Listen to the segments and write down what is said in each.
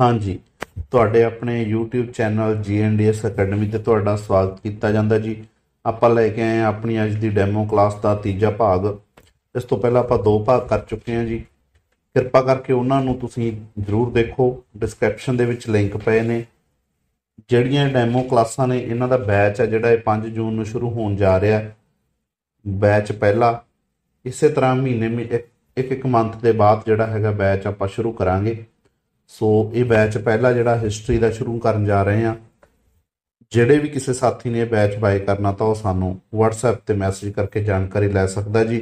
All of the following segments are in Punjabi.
ਹਾਂਜੀ ਤੁਹਾਡੇ ਆਪਣੇ YouTube ਚੈਨਲ GNDS ਅਕੈਡਮੀ ਤੇ ਤੁਹਾਡਾ ਸਵਾਗਤ ਕੀਤਾ ਜਾਂਦਾ ਜੀ ਆਪਾਂ ਲੈ ਕੇ ਆਏ ਆ ਆਪਣੀ ਅੱਜ ਦੀ ਡੈਮੋ ਕਲਾਸ ਦਾ ਤੀਜਾ ਭਾਗ ਇਸ ਤੋਂ ਪਹਿਲਾਂ ਆਪਾਂ ਦੋ ਭਾਗ ਕਰ ਚੁੱਕੇ ਹਾਂ ਜੀ ਕਿਰਪਾ ਕਰਕੇ ਉਹਨਾਂ ਨੂੰ ਤੁਸੀਂ ਜ਼ਰੂਰ ਦੇਖੋ ਡਿਸਕ੍ਰਿਪਸ਼ਨ ਦੇ ਵਿੱਚ ਲਿੰਕ ਪਏ ਨੇ ਜਿਹੜੀਆਂ ਡੈਮੋ ਕਲਾਸਾਂ ਨੇ ਇਹਨਾਂ ਦਾ ਬੈਚ ਹੈ ਜਿਹੜਾ ਇਹ 5 ਜੂਨ ਨੂੰ ਸ਼ੁਰੂ ਹੋਣ ਜਾ ਰਿਹਾ ਹੈ ਬੈਚ ਪਹਿਲਾ ਇਸੇ ਤਰ੍ਹਾਂ ਮਹੀਨੇ ਵਿੱਚ ਇੱਕ ਇੱਕ ਮੰਥ ਦੇ ਬਾਅਦ ਜਿਹੜਾ ਹੈਗਾ ਬੈਚ ਆਪਾਂ ਸ਼ੁਰੂ ਕਰਾਂਗੇ ਸੋ ਇਹ ਬੈਚ ਪਹਿਲਾ ਜਿਹੜਾ ਹਿਸਟਰੀ ਦਾ ਸ਼ੁਰੂ ਕਰਨ ਜਾ ਰਹੇ ਆ ਜਿਹੜੇ ਵੀ ਕਿਸੇ ਸਾਥੀ ਨੇ ਬੈਚ ਬਾਏ ਕਰਨਾ ਤਾਂ ਉਹ ਸਾਨੂੰ WhatsApp ਤੇ ਮੈਸੇਜ ਕਰਕੇ ਜਾਣਕਾਰੀ ਲੈ ਸਕਦਾ ਜੀ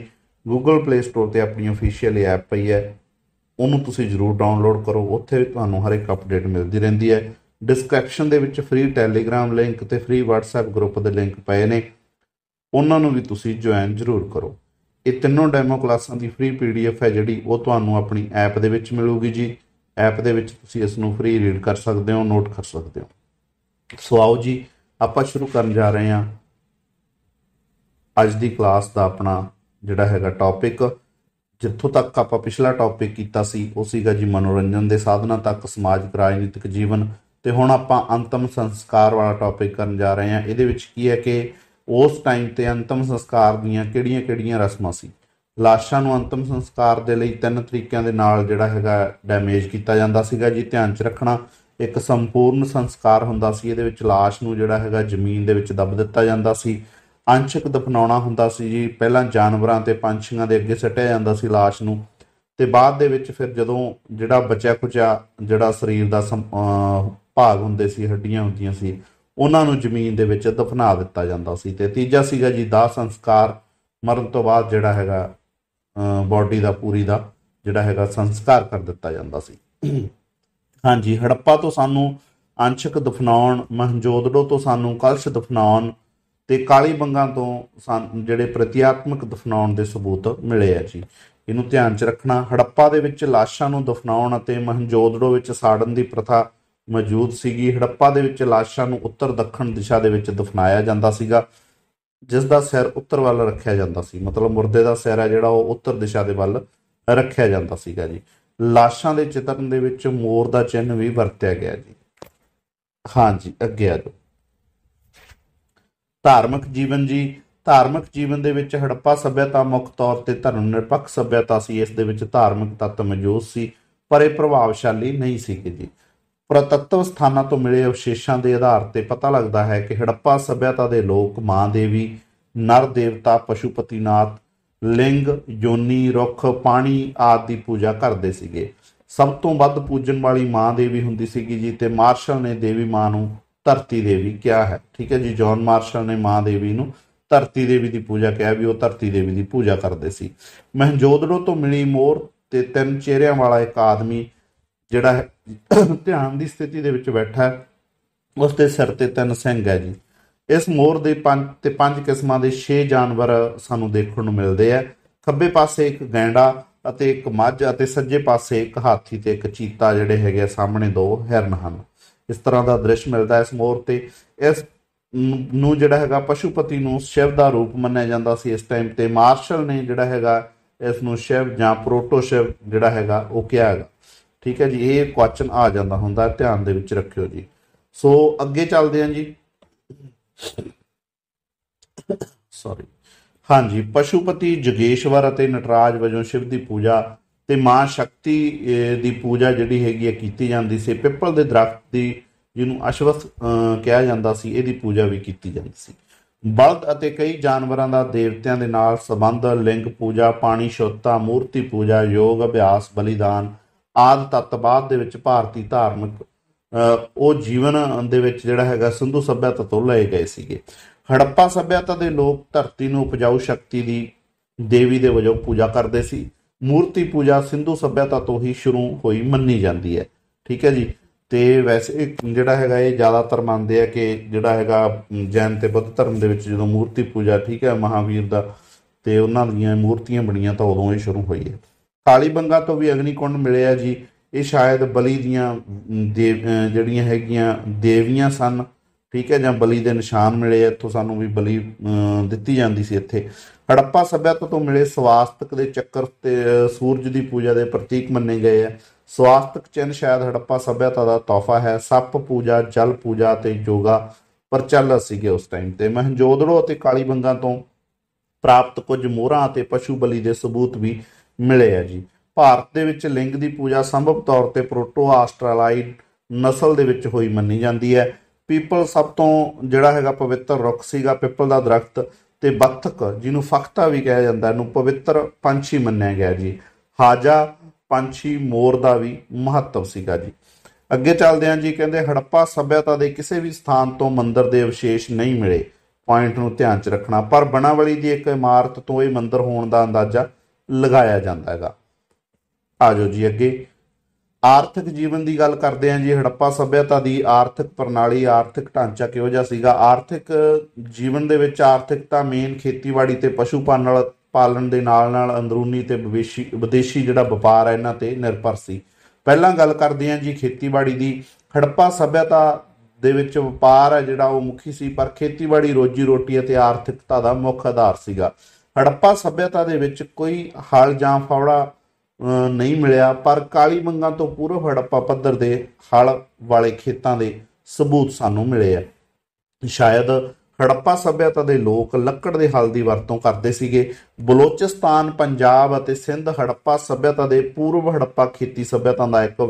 Google Play Store ਤੇ ਆਪਣੀ ਅਫੀਸ਼ੀਅਲ ਐਪ ਪਈ ਹੈ ਉਹਨੂੰ ਤੁਸੀਂ ਜਰੂਰ ਡਾਊਨਲੋਡ ਕਰੋ ਉੱਥੇ ਵੀ ਤੁਹਾਨੂੰ ਹਰ ਇੱਕ ਅਪਡੇਟ ਮਿਲਦੀ ਰਹਿੰਦੀ ਹੈ ਡਿਸਕ੍ਰਿਪਸ਼ਨ ਦੇ ਵਿੱਚ ਫ੍ਰੀ ਟੈਲੀਗ੍ਰਾਮ ਲਿੰਕ ਤੇ ਫ੍ਰੀ WhatsApp ਗਰੁੱਪ ਦੇ ਲਿੰਕ ਪਏ ਨੇ ਉਹਨਾਂ ਨੂੰ ਵੀ ਤੁਸੀਂ ਜੁਆਇਨ ਜ਼ਰੂਰ ਕਰੋ ਇਹ ਤਿੰਨੋਂ ਡੈਮੋ ਕਲਾਸਾਂ ਦੀ ਫ੍ਰੀ ਪੀਡੀਐਫ ਹੈ ਜਿਹੜੀ ਉਹ ਤੁਹਾਨੂੰ ਆਪਣੀ ਐਪ ਦੇ ਵਿੱਚ ਮਿਲੂਗੀ ਜੀ ਐਪ ਦੇ ਵਿੱਚ ਤੁਸੀਂ ਇਸ ਨੂੰ ਫ੍ਰੀ ਰੀਡ ਕਰ ਸਕਦੇ ਹੋ ਨੋਟ ਕਰ ਸਕਦੇ ਹੋ ਸੋ ਆਓ ਜੀ ਆਪਾਂ ਸ਼ੁਰੂ ਕਰਨ ਜਾ ਰਹੇ ਹਾਂ ਅੱਜ ਦੀ ਕਲਾਸ ਦਾ ਆਪਣਾ ਜਿਹੜਾ ਹੈਗਾ ਟੌਪਿਕ ਜਿੱਥੋਂ ਤੱਕ ਆਪਾਂ ਪਿਛਲਾ ਟੌਪਿਕ ਕੀਤਾ ਸੀ ਉਹ ਸੀਗਾ ਜੀ ਮਨੋਰੰਜਨ ਦੇ ਸਾਧਨਾਂ ਤੱਕ ਸਮਾਜਿਕ ਰਾਜਨੀਤਿਕ ਜੀਵਨ ਤੇ ਹੁਣ ਆਪਾਂ ਅੰਤਮ ਸੰਸਕਾਰ ਵਾਲਾ ਟੌਪਿਕ ਕਰਨ ਜਾ ਰਹੇ ਹਾਂ ਇਹਦੇ ਵਿੱਚ ਕੀ ਹੈ ਕਿ ਉਸ ਟਾਈਮ ਤੇ ਅੰਤਮ ਸੰਸਕਾਰ ਦੀਆਂ ਕਿਹੜੀਆਂ-ਕਿਹੜੀਆਂ ਰਸਮਾਂ ਸੀ ਲਾਸ਼ਾਂ ਨੂੰ ਅੰਤਮ ਸੰਸਕਾਰ ਦੇ ਲਈ ਤਿੰਨ ਤਰੀਕਿਆਂ ਦੇ ਨਾਲ ਜਿਹੜਾ ਹੈਗਾ ਡੈਮੇਜ ਕੀਤਾ ਜਾਂਦਾ ਸੀਗਾ ਜੀ ਧਿਆਨ 'ਚ ਰੱਖਣਾ ਇੱਕ ਸੰਪੂਰਨ ਸੰਸਕਾਰ ਹੁੰਦਾ ਸੀ ਇਹਦੇ ਵਿੱਚ ਲਾਸ਼ ਨੂੰ ਜਿਹੜਾ ਹੈਗਾ ਜ਼ਮੀਨ ਦੇ ਵਿੱਚ ਦਬ ਦਿੱਤਾ ਜਾਂਦਾ ਸੀ ਅੰਸ਼ਕ ਦਫਨਾਉਣਾ ਹੁੰਦਾ ਸੀ ਜੀ ਪਹਿਲਾਂ ਜਾਨਵਰਾਂ ਤੇ ਪੰਛੀਆਂ ਦੇ ਅੱਗੇ ਸਟਿਆ ਜਾਂਦਾ ਸੀ ਲਾਸ਼ ਨੂੰ ਤੇ ਬਾਅਦ ਦੇ ਵਿੱਚ ਫਿਰ ਜਦੋਂ ਜਿਹੜਾ ਬਚਿਆ ਖੁਚਿਆ ਜਿਹੜਾ ਸਰੀਰ ਦਾ ਭਾਗ ਹੁੰਦੇ ਸੀ ਹੱਡੀਆਂ ਹੁੰਦੀਆਂ ਸੀ ਉਹਨਾਂ ਨੂੰ ਜ਼ਮੀਨ ਦੇ ਵਿੱਚ ਦਫਨਾ ਦਿੱਤਾ ਜਾਂਦਾ ਸੀ ਤੇ ਤੀਜਾ ਸੀਗਾ ਜੀ ਦਾਹ ਸੰਸਕਾਰ ਮਰਨ ਤੋਂ ਬਾਅਦ ਜਿਹੜਾ ਹੈਗਾ ਬਾਡੀ ਦਾ ਪੂਰੀ ਦਾ ਜਿਹੜਾ ਹੈਗਾ ਸੰਸਕਾਰ ਕਰ ਦਿੱਤਾ ਜਾਂਦਾ ਸੀ ਹਾਂਜੀ ਹੜੱਪਾ ਤੋਂ ਸਾਨੂੰ ਅੰਸ਼ਕ ਦਫਨਾਉਣ ਮਹੰਜੋਦੜੋ ਤੋਂ ਸਾਨੂੰ ਕਲਸ਼ ਦਫਨਾਉਣ ਤੇ ਕਾਲੀ ਬੰਗਾਂ ਤੋਂ ਜਿਹੜੇ ਪ੍ਰਤੀਆਤਮਕ ਦਫਨਾਉਣ ਦੇ ਸਬੂਤ ਮਿਲੇ ਆ ਜੀ ਇਹਨੂੰ ਧਿਆਨ 'ਚ ਰੱਖਣਾ ਹੜੱਪਾ ਦੇ ਵਿੱਚ ਲਾਸ਼ਾਂ ਨੂੰ ਦਫਨਾਉਣ ਅਤੇ ਮਹੰਜੋਦੜੋ ਵਿੱਚ ਸਾੜਨ ਦੀ ਪ੍ਰਥਾ ਮੌਜੂਦ ਸੀਗੀ ਹੜੱਪਾ ਦੇ ਵਿੱਚ ਲਾਸ਼ਾਂ ਨੂੰ ਉੱਤਰ ਦੱਖਣ ਦਿਸ਼ਾ ਦੇ ਵਿੱਚ ਦਫਨਾਇਆ ਜਾਂਦਾ ਸੀਗਾ ਜਿਸ ਦਾ ਸਿਰ ਉੱਤਰ ਵੱਲ ਰੱਖਿਆ ਜਾਂਦਾ ਸੀ ਮਤਲਬ ਮੁਰਦੇ ਦਾ ਸਿਰ ਹੈ ਜਿਹੜਾ ਉਹ ਉੱਤਰ ਦਿਸ਼ਾ ਦੇ ਵੱਲ ਰੱਖਿਆ ਜਾਂਦਾ ਸੀਗਾ ਜੀ ਲਾਸ਼ਾਂ ਦੇ ਚਿਤਰਨ ਦੇ ਵਿੱਚ ਮੋਰ ਦਾ ਚਿੰਨ੍ਹ ਵੀ ਵਰਤਿਆ ਗਿਆ ਜੀ ਹਾਂਜੀ ਅੱਗੇ ਆ ਜਾਓ ਧਾਰਮਿਕ ਜੀਵਨ ਜੀ ਧਾਰਮਿਕ ਜੀਵਨ ਦੇ ਵਿੱਚ ਹੜੱਪਾ ਸੱਭਿਅਤਾ ਮੁੱਖ ਤੌਰ ਤੇ ਧਰਮ ਨਿਰਪੱਖ ਸੱਭਿਅਤਾ ਸੀ ਇਸ ਦੇ ਵਿੱਚ ਧਾਰਮਿਕ ਤੱਤ ਮੌਜੂਦ ਸੀ ਪਰ ਇਹ ਪ੍ਰਭਾਵਸ਼ਾਲੀ ਨਹੀਂ ਸੀ ਜੀ ਪ੍ਰਤੱਤਵ ਸਥਾਨਾਂ ਤੋਂ ਮਿਲੇ ਅਵਸ਼ੇਸ਼ਾਂ ਦੇ ਆਧਾਰ ਤੇ ਪਤਾ ਲੱਗਦਾ ਹੈ ਕਿ ਹੜੱਪਾ ਸਭਿਅਤਾ ਦੇ ਲੋਕ ਮਾਂ ਦੇਵੀ ਨਰ ਦੇਵਤਾ ਪਸ਼ੂਪਤੀਨਾਥ ਲਿੰਗ ਜੋਨੀ ਰੁੱਖ ਪਾਣੀ ਆਦਿ ਦੀ ਪੂਜਾ ਕਰਦੇ ਸੀਗੇ ਸਭ ਤੋਂ ਵੱਧ ਪੂਜਣ ਵਾਲੀ ਮਾਂ ਦੇਵੀ ਹੁੰਦੀ ਸੀਗੀ ਜੀ ਤੇ ਮਾਰਸ਼ਲ ਨੇ ਦੇਵੀ ਮਾਂ ਨੂੰ ਧਰਤੀ ਦੇਵੀ ਕਿਹਾ ਹੈ ਠੀਕ ਹੈ ਜੀ ਜੌਨ ਮਾਰਸ਼ਲ ਨੇ ਮਾਂ ਦੇਵੀ ਨੂੰ ਧਰਤੀ ਦੇਵੀ ਦੀ ਪੂਜਾ ਕਿਹਾ ਵੀ ਉਹ ਧਰਤੀ ਦੇਵੀ ਦੀ ਪੂਜਾ ਕਰਦੇ ਸੀ ਮਹਿੰਜੋਦੜੋ ਤੋਂ ਮਿਲੀ ਮੋਰ ਤੇ ਤਿੰਨ ਚਿਹਰਿਆਂ ਵਾਲਾ ਇੱਕ ਆਦਮੀ ਜਿਹੜਾ ਹੈ ਧਿਆਨ ਦੀ ਸਥਿਤੀ ਦੇ ਵਿੱਚ ਬੈਠਾ ਹੈ ਉਸ ਦੇ ਸਿਰ ਤੇ ਤਿੰਨ ਸਿੰਘ ਹੈ ਜੀ ਇਸ ਮੋਰ ਦੇ ਪੰਜ ਤੇ ਪੰਜ ਕਿਸਮਾਂ ਦੇ 6 ਜਾਨਵਰ ਸਾਨੂੰ ਦੇਖਣ ਨੂੰ ਮਿਲਦੇ ਆ ਖੱਬੇ ਪਾਸੇ ਇੱਕ ਗੈਂਡਾ ਅਤੇ ਇੱਕ ਮੱਝ ਅਤੇ ਸੱਜੇ ਪਾਸੇ ਇੱਕ ਹਾਥੀ ਤੇ ਇੱਕ ਚੀਤਾ ਜਿਹੜੇ ਹੈਗੇ ਸਾਹਮਣੇ ਦੋ ਹਿਰਨ ਹਨ ਇਸ ਤਰ੍ਹਾਂ ਦਾ ਦ੍ਰਿਸ਼ ਮਿਲਦਾ ਇਸ ਮੋਰ ਤੇ ਇਸ ਨੂੰ ਜਿਹੜਾ ਹੈਗਾ ਪਸ਼ੂਪਤੀ ਨੂੰ ਸ਼ਿਵ ਦਾ ਰੂਪ ਮੰਨਿਆ ਜਾਂਦਾ ਸੀ ਇਸ ਟਾਈਮ ਤੇ ਮਾਰਸ਼ਲ ਨੇ ਜਿਹੜਾ ਹੈਗਾ ਇਸ ਨੂੰ ਸ਼ਿਵ ਜਾਂ ਪ੍ਰੋਟੋ ਸ਼ਿਵ ਜਿਹੜਾ ਹੈਗਾ ਉਹ ਕਿਹਾ ਹੈਗਾ ਠੀਕ ਹੈ ਜੀ ਇਹ ਕੁਐਸਚਨ ਆ ਜਾਂਦਾ ਹੁੰਦਾ ਧਿਆਨ ਦੇ ਵਿੱਚ ਰੱਖਿਓ ਜੀ ਸੋ ਅੱਗੇ ਚੱਲਦੇ ਹਾਂ ਜੀ ਸੌਰੀ ਹਾਂਜੀ ਪਸ਼ੂਪਤੀ ਜਗੇਸ਼ਵਰ ਅਤੇ ਨਟਰਾਜ ਵਜੋਂ ਸ਼ਿਵ ਦੀ ਪੂਜਾ ਤੇ ਮਾਂ ਸ਼ਕਤੀ ਦੀ ਪੂਜਾ ਜਿਹੜੀ ਹੈਗੀ ਹੈ ਕੀਤੀ ਜਾਂਦੀ ਸੀ ਪਿੱਪਲ ਦੇ ਦਰਖਤ ਦੀ ਜਿਹਨੂੰ ਅਸ਼ਵਸ ਕਿਹਾ ਜਾਂਦਾ ਸੀ ਇਹਦੀ ਪੂਜਾ ਵੀ ਕੀਤੀ ਜਾਂਦੀ ਸੀ ਬਲਦ ਅਤੇ ਕਈ ਜਾਨਵਰਾਂ ਦਾ ਦੇਵਤਿਆਂ ਦੇ ਨਾਲ ਸੰਬੰਧ ਲਿੰਗ ਪੂਜਾ ਪਾਣੀ ਸ਼ੋਤਾ ਮੂਰਤੀ ਪੂਜਾ ਯੋਗ ਅਭਿਆਸ ਬਲੀਦਾਨ ਆਦ ਤਤਵਾਦ ਦੇ ਵਿੱਚ ਭਾਰਤੀ ਧਾਰਮਿਕ ਉਹ ਜੀਵਨ ਦੇ ਵਿੱਚ ਜਿਹੜਾ ਹੈਗਾ ਸਿੰਧੂ ਸਭਿਅਤਾ ਤੋਂ ਲਏ ਗਏ ਸੀਗੇ ਹੜੱਪਾ ਸਭਿਅਤਾ ਦੇ ਲੋਕ ਧਰਤੀ ਨੂੰ ਉਪਜਾਊ ਸ਼ਕਤੀ ਦੀ ਦੇਵੀ ਦੇ ਵਜੋਂ ਪੂਜਾ ਕਰਦੇ ਸੀ ਮੂਰਤੀ ਪੂਜਾ ਸਿੰਧੂ ਸਭਿਅਤਾ ਤੋਂ ਹੀ ਸ਼ੁਰੂ ਹੋਈ ਮੰਨੀ ਜਾਂਦੀ ਹੈ ਠੀਕ ਹੈ ਜੀ ਤੇ ਵੈਸੇ ਜਿਹੜਾ ਹੈਗਾ ਇਹ ਜ਼ਿਆਦਾਤਰ ਮੰਨਦੇ ਆ ਕਿ ਜਿਹੜਾ ਹੈਗਾ ਜੈਨ ਤੇ ਬੁੱਧ ਧਰਮ ਦੇ ਵਿੱਚ ਜਦੋਂ ਮੂਰਤੀ ਪੂਜਾ ਠੀਕ ਹੈ ਮਹਾਵੀਰ ਦਾ ਤੇ ਉਹਨਾਂ ਦੀਆਂ ਮੂਰਤੀਆਂ ਬਣੀਆਂ ਤਾਂ ਉਦੋਂ ਹੀ ਸ਼ੁਰੂ ਹੋਈ ਹੈ ਕਾਲੀ ਬੰਗਾ ਤੋਂ ਵੀ ਅਗਨੀ ਕੁੰਡ ਮਿਲਿਆ ਜੀ ਇਹ ਸ਼ਾਇਦ ਬਲੀ ਦੀਆਂ ਜਿਹੜੀਆਂ ਹੈਗੀਆਂ ਦੇਵੀਆਂ ਸਨ ਠੀਕ ਹੈ ਜਾਂ ਬਲੀ ਦੇ ਨਿਸ਼ਾਨ ਮਿਲੇ ਇੱਥੋਂ ਸਾਨੂੰ ਵੀ ਬਲੀ ਦਿੱਤੀ ਜਾਂਦੀ ਸੀ ਇੱਥੇ ਹੜੱਪਾ ਸਭਿਅਤਾ ਤੋਂ ਮਿਲੇ ਸਵਾਸਤਕ ਦੇ ਚੱਕਰ ਤੇ ਸੂਰਜ ਦੀ ਪੂਜਾ ਦੇ ਪ੍ਰਤੀਕ ਮੰਨੇ ਗਏ ਆ ਸਵਾਸਤਕ ਚਿੰਨ ਸ਼ਾਇਦ ਹੜੱਪਾ ਸਭਿਅਤਾ ਦਾ ਤੋਹਫਾ ਹੈ ਸੱਪ ਪੂਜਾ ਜਲ ਪੂਜਾ ਤੇ ਯੋਗਾ ਪ੍ਰਚਲਿਤ ਸੀਗੇ ਉਸ ਟਾਈਮ ਤੇ ਮਹਿੰਜੋਦੜੋ ਅਤੇ ਕਾਲੀ ਬੰਗਾ ਤੋਂ ਪ੍ਰਾਪਤ ਕੁਝ ਮੋਹਰਾਂ ਅਤੇ ਪਸ਼ੂ ਬਲੀ ਦੇ ਸਬੂਤ ਵੀ ਮਿਲੇ ਆ ਜੀ ਭਾਰਤ ਦੇ ਵਿੱਚ ਲਿੰਗ ਦੀ ਪੂਜਾ ਸੰਭਵ ਤੌਰ ਤੇ ਪ੍ਰੋਟੋ ਆਸਟ੍ਰਲਾਈਡ ਨਸਲ ਦੇ ਵਿੱਚ ਹੋਈ ਮੰਨੀ ਜਾਂਦੀ ਹੈ ਪੀਪਲ ਸਭ ਤੋਂ ਜਿਹੜਾ ਹੈਗਾ ਪਵਿੱਤਰ ਰੁੱਖ ਸੀਗਾ ਪੀਪਲ ਦਾ ਦਰਖਤ ਤੇ ਬੱਤਕ ਜਿਹਨੂੰ ਫਖਤਾ ਵੀ ਕਿਹਾ ਜਾਂਦਾ ਨੂੰ ਪਵਿੱਤਰ ਪੰਛੀ ਮੰਨਿਆ ਗਿਆ ਜੀ ਹਾਜਾ ਪੰਛੀ ਮੋਰ ਦਾ ਵੀ ਮਹੱਤਵ ਸੀਗਾ ਜੀ ਅੱਗੇ ਚੱਲਦੇ ਹਾਂ ਜੀ ਕਹਿੰਦੇ ਹੜੱਪਾ ਸਭਿਅਤਾ ਦੇ ਕਿਸੇ ਵੀ ਸਥਾਨ ਤੋਂ ਮੰਦਰ ਦੇ ਅਵਸ਼ੇਸ਼ ਨਹੀਂ ਮਿਲੇ ਪੁਆਇੰਟ ਨੂੰ ਧਿਆਨ 'ਚ ਰੱਖਣਾ ਪਰ ਬਣਾਵਲੀ ਦੀ ਇੱਕ ਇਮਾਰਤ ਤੋਂ ਇਹ ਮੰਦਰ ਹੋਣ ਦਾ ਅੰਦਾਜ਼ਾ ਲਗਾਇਆ ਜਾਂਦਾ ਹੈਗਾ ਆਜੋ ਜੀ ਅੱਗੇ ਆਰਥਿਕ ਜੀਵਨ ਦੀ ਗੱਲ ਕਰਦੇ ਹਾਂ ਜੀ ਹੜੱਪਾ ਸਭਿਅਤਾ ਦੀ ਆਰਥਿਕ ਪ੍ਰਣਾਲੀ ਆਰਥਿਕ ਢਾਂਚਾ ਕਿਹੋ ਜਿਹਾ ਸੀਗਾ ਆਰਥਿਕ ਜੀਵਨ ਦੇ ਵਿੱਚ ਆਰਥਿਕਤਾ ਮੇਨ ਖੇਤੀਬਾੜੀ ਤੇ ਪਸ਼ੂ ਪਾਲਣ ਨਾਲ ਪਾਲਣ ਦੇ ਨਾਲ ਨਾਲ ਅੰਦਰੂਨੀ ਤੇ ਵਿਦੇਸ਼ੀ ਜਿਹੜਾ ਵਪਾਰ ਹੈ ਇਹਨਾਂ ਤੇ ਨਿਰਭਰ ਸੀ ਪਹਿਲਾਂ ਗੱਲ ਕਰਦੇ ਹਾਂ ਜੀ ਖੇਤੀਬਾੜੀ ਦੀ ਹੜੱਪਾ ਸਭਿਅਤਾ ਦੇ ਵਿੱਚ ਵਪਾਰ ਹੈ ਜਿਹੜਾ ਉਹ ਮੁਖੀ ਸੀ ਪਰ ਖੇਤੀਬਾੜੀ ਰੋਜੀ ਰੋਟੀ ਅਤੇ ਆਰਥਿਕਤਾ ਦਾ ਮੁੱਖ ਆਧਾਰ ਸੀਗਾ ਹੜੱਪਾ ਸਭਿਅਤਾ ਦੇ ਵਿੱਚ ਕੋਈ ਹਲ ਜਾਂ ਫੌੜਾ ਨਹੀਂ ਮਿਲਿਆ ਪਰ ਕਾਲੀ ਮੰਗਾਂ ਤੋਂ ਪੂਰਵ ਹੜੱਪਾ ਪੱਧਰ ਦੇ ਹਲ ਵਾਲੇ ਖੇਤਾਂ ਦੇ ਸਬੂਤ ਸਾਨੂੰ ਮਿਲੇ ਆ ਸ਼ਾਇਦ ਹੜੱਪਾ ਸਭਿਅਤਾ ਦੇ ਲੋਕ ਲੱਕੜ ਦੇ ਹਲ ਦੀ ਵਰਤੋਂ ਕਰਦੇ ਸੀਗੇ ਬਲੋਚਿਸਤਾਨ ਪੰਜਾਬ ਅਤੇ ਸਿੰਧ ਹੜੱਪਾ ਸਭਿਅਤਾ ਦੇ ਪੂਰਵ ਹੜੱਪਾ ਖੇਤੀ ਸਭਿਅਤਾ ਦਾ ਇੱਕ